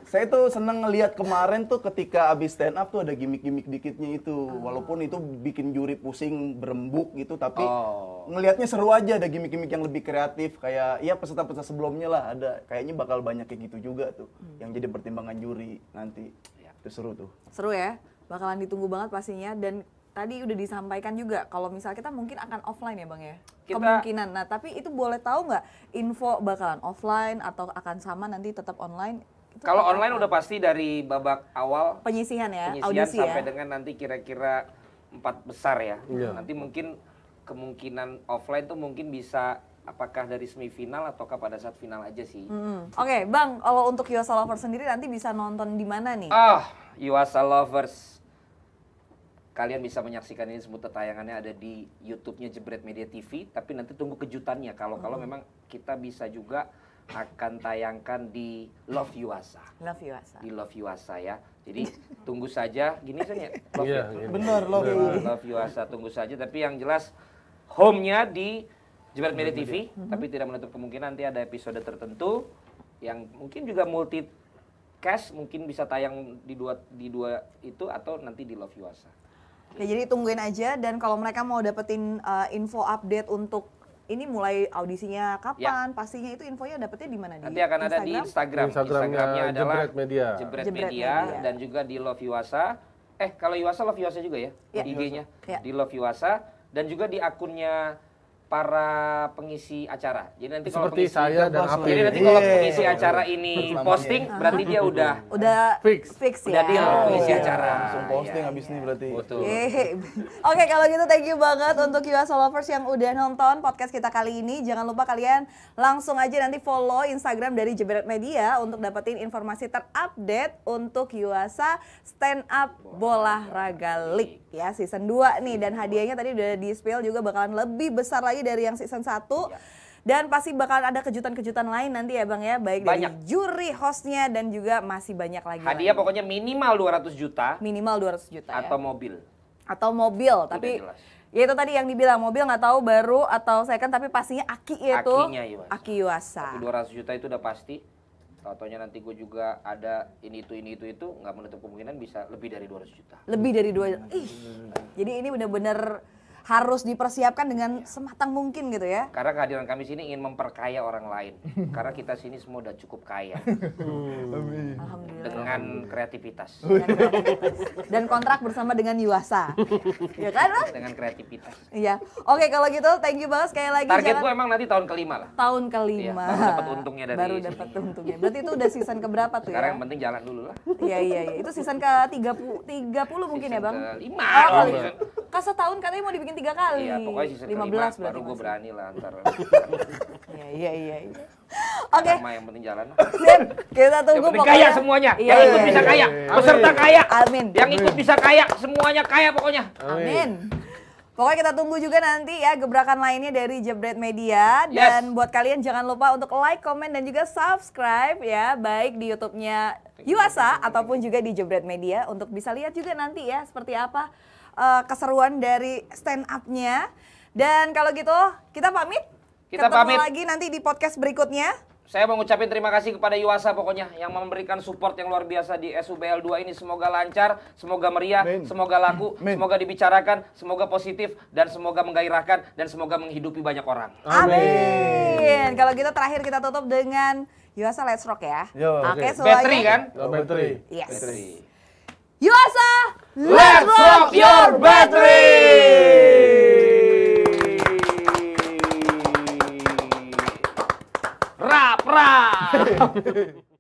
Saya tuh seneng ngelihat kemarin tuh ketika abis stand up tuh ada gimmick-gimmick dikitnya itu. Ah. Walaupun itu bikin juri pusing, berembuk gitu. Tapi oh. ngelihatnya seru aja ada gimmick-gimmick yang lebih kreatif. Kayak ya peserta-peserta sebelumnya lah ada. Kayaknya bakal banyak kayak gitu juga juga tuh hmm. yang jadi pertimbangan juri nanti. Ya. Itu seru tuh. Seru ya. Bakalan ditunggu banget pastinya dan tadi udah disampaikan juga kalau misal kita mungkin akan offline ya Bang ya. Kita, Kemungkinan. Nah, tapi itu boleh tahu nggak info bakalan offline atau akan sama nanti tetap online? Kalau online udah pasti dari babak awal penyisihan ya, penyisihan audisi ya? sampai ya. dengan nanti kira-kira empat besar ya. Yeah. Nanti mungkin kemungkinan offline tuh mungkin bisa apakah dari semifinal ataukah pada saat final aja sih. Hmm. Oke, okay, Bang, kalau untuk Yuasa Lovers sendiri nanti bisa nonton di mana nih? Ah, oh, Yuasa Lovers. Kalian bisa menyaksikan ini semua tayangannya ada di YouTube-nya Jebret Media TV, tapi nanti tunggu kejutannya kalau kalau hmm. memang kita bisa juga akan tayangkan di Love Yuasa. Love Yuasa. Di Love Yuasa ya. Jadi tunggu saja gini saja. Kan ya? Iya, yeah, iya, iya. benar Love. Yuasa. Love Yuasa tunggu saja tapi yang jelas home-nya di Jebret Media TV, hmm. tapi mm-hmm. tidak menutup kemungkinan nanti ada episode tertentu yang mungkin juga multi cash mungkin bisa tayang di dua di dua itu atau nanti di Love Yuasa. Oke, jadi tungguin aja dan kalau mereka mau dapetin uh, info update untuk ini mulai audisinya kapan? Ya. Pastinya itu infonya dapetnya di mana? Nanti akan Instagram? ada di Instagram. Di Instagramnya, Instagramnya adalah Jebret Media. Jebret Media, Media dan juga di Love Yuasa. Eh, kalau Yuasa Love Yuasa juga ya, ya. IG-nya. Ya. Di Love Yuasa dan juga di akunnya para pengisi acara. Jadi nanti kalau pengisi, saya dan Jadi nanti kalau iya. pengisi yeah. acara ini posting berarti dia udah udah fix. Fix ya. Udah deal oh, pengisi yeah. acara. Langsung posting habis yeah. nih iya. berarti. Betul. Oke, okay, kalau gitu thank you banget untuk US Lovers yang udah nonton podcast kita kali ini. Jangan lupa kalian langsung aja nanti follow Instagram dari Jebret Media untuk dapetin informasi terupdate untuk Yuasa Stand Up Bola Raga League ya season 2 nih dan hadiahnya tadi udah di spill juga bakalan lebih besar lagi dari yang season 1. Iya. Dan pasti bakalan ada kejutan-kejutan lain nanti ya Bang ya, baik banyak. dari juri hostnya dan juga masih banyak lagi. Hadiah lagi. pokoknya minimal 200 juta. Minimal 200 juta Atau ya. mobil. Atau mobil, Udah tapi jelas. Ya itu tadi yang dibilang mobil nggak tahu baru atau second tapi pastinya aki yaitu itu. Akinya Yuasa. Aki Yuasa. Dua 200 juta itu udah pasti. Tautonya nanti gue juga ada ini itu ini itu itu nggak menutup kemungkinan bisa lebih dari 200 juta. Lebih dari dua Ih. Jadi ini benar-benar harus dipersiapkan dengan iya. sematang mungkin gitu ya. Karena kehadiran kami sini ingin memperkaya orang lain. Karena kita sini semua udah cukup kaya. Amin. Iya. Dengan kreativitas. Dan kontrak bersama dengan Yuasa. ya kan, Dengan kreativitas. Iya. Oke, kalau gitu thank you banget sekali lagi. Target gue emang nanti tahun kelima lah. Tahun iya, kelima. Ya, baru dapat untungnya dari Baru dapat untungnya. Berarti itu udah season keberapa tuh ya? Sekarang yang penting jalan dulu lah. Iya, iya, iya. Itu season ke 30, 30 mungkin ya, season ya, Bang? Ke 5. Oh, oh, kan tahun katanya mau dibikin tiga kali. Iya, pokoknya season 15 kelima, baru gue berani lah antar. Iya, iya, iya, iya. Oke. Okay. Sama yang penting jalan. Sim, kita tunggu yang pokoknya. kaya semuanya. Iya, yang iya, ikut bisa iya. kaya. Peserta kaya. Amin. Yang ikut bisa kaya, semuanya kaya pokoknya. Amin. Pokoknya kita tunggu juga nanti ya gebrakan lainnya dari Jebret Media yes. dan buat kalian jangan lupa untuk like, komen dan juga subscribe ya baik di YouTube-nya Yuasa ataupun juga di Jebret Media untuk bisa lihat juga nanti ya seperti apa uh, keseruan dari stand up-nya. Dan kalau gitu kita pamit. Kita Ketemu pamit. lagi nanti di podcast berikutnya. Saya mengucapkan terima kasih kepada Yuasa pokoknya yang memberikan support yang luar biasa di SUBL 2 ini. Semoga lancar, semoga meriah, Min. semoga laku, Min. semoga dibicarakan, semoga positif, dan semoga menggairahkan, dan semoga menghidupi banyak orang. Amin. Amin. Kalau gitu terakhir kita tutup dengan Yuasa Let's Rock ya. Yo, Oke, okay. okay, kan? Battery. Yes. Battery. Yuasa, let's rock your battery! Rap, rap!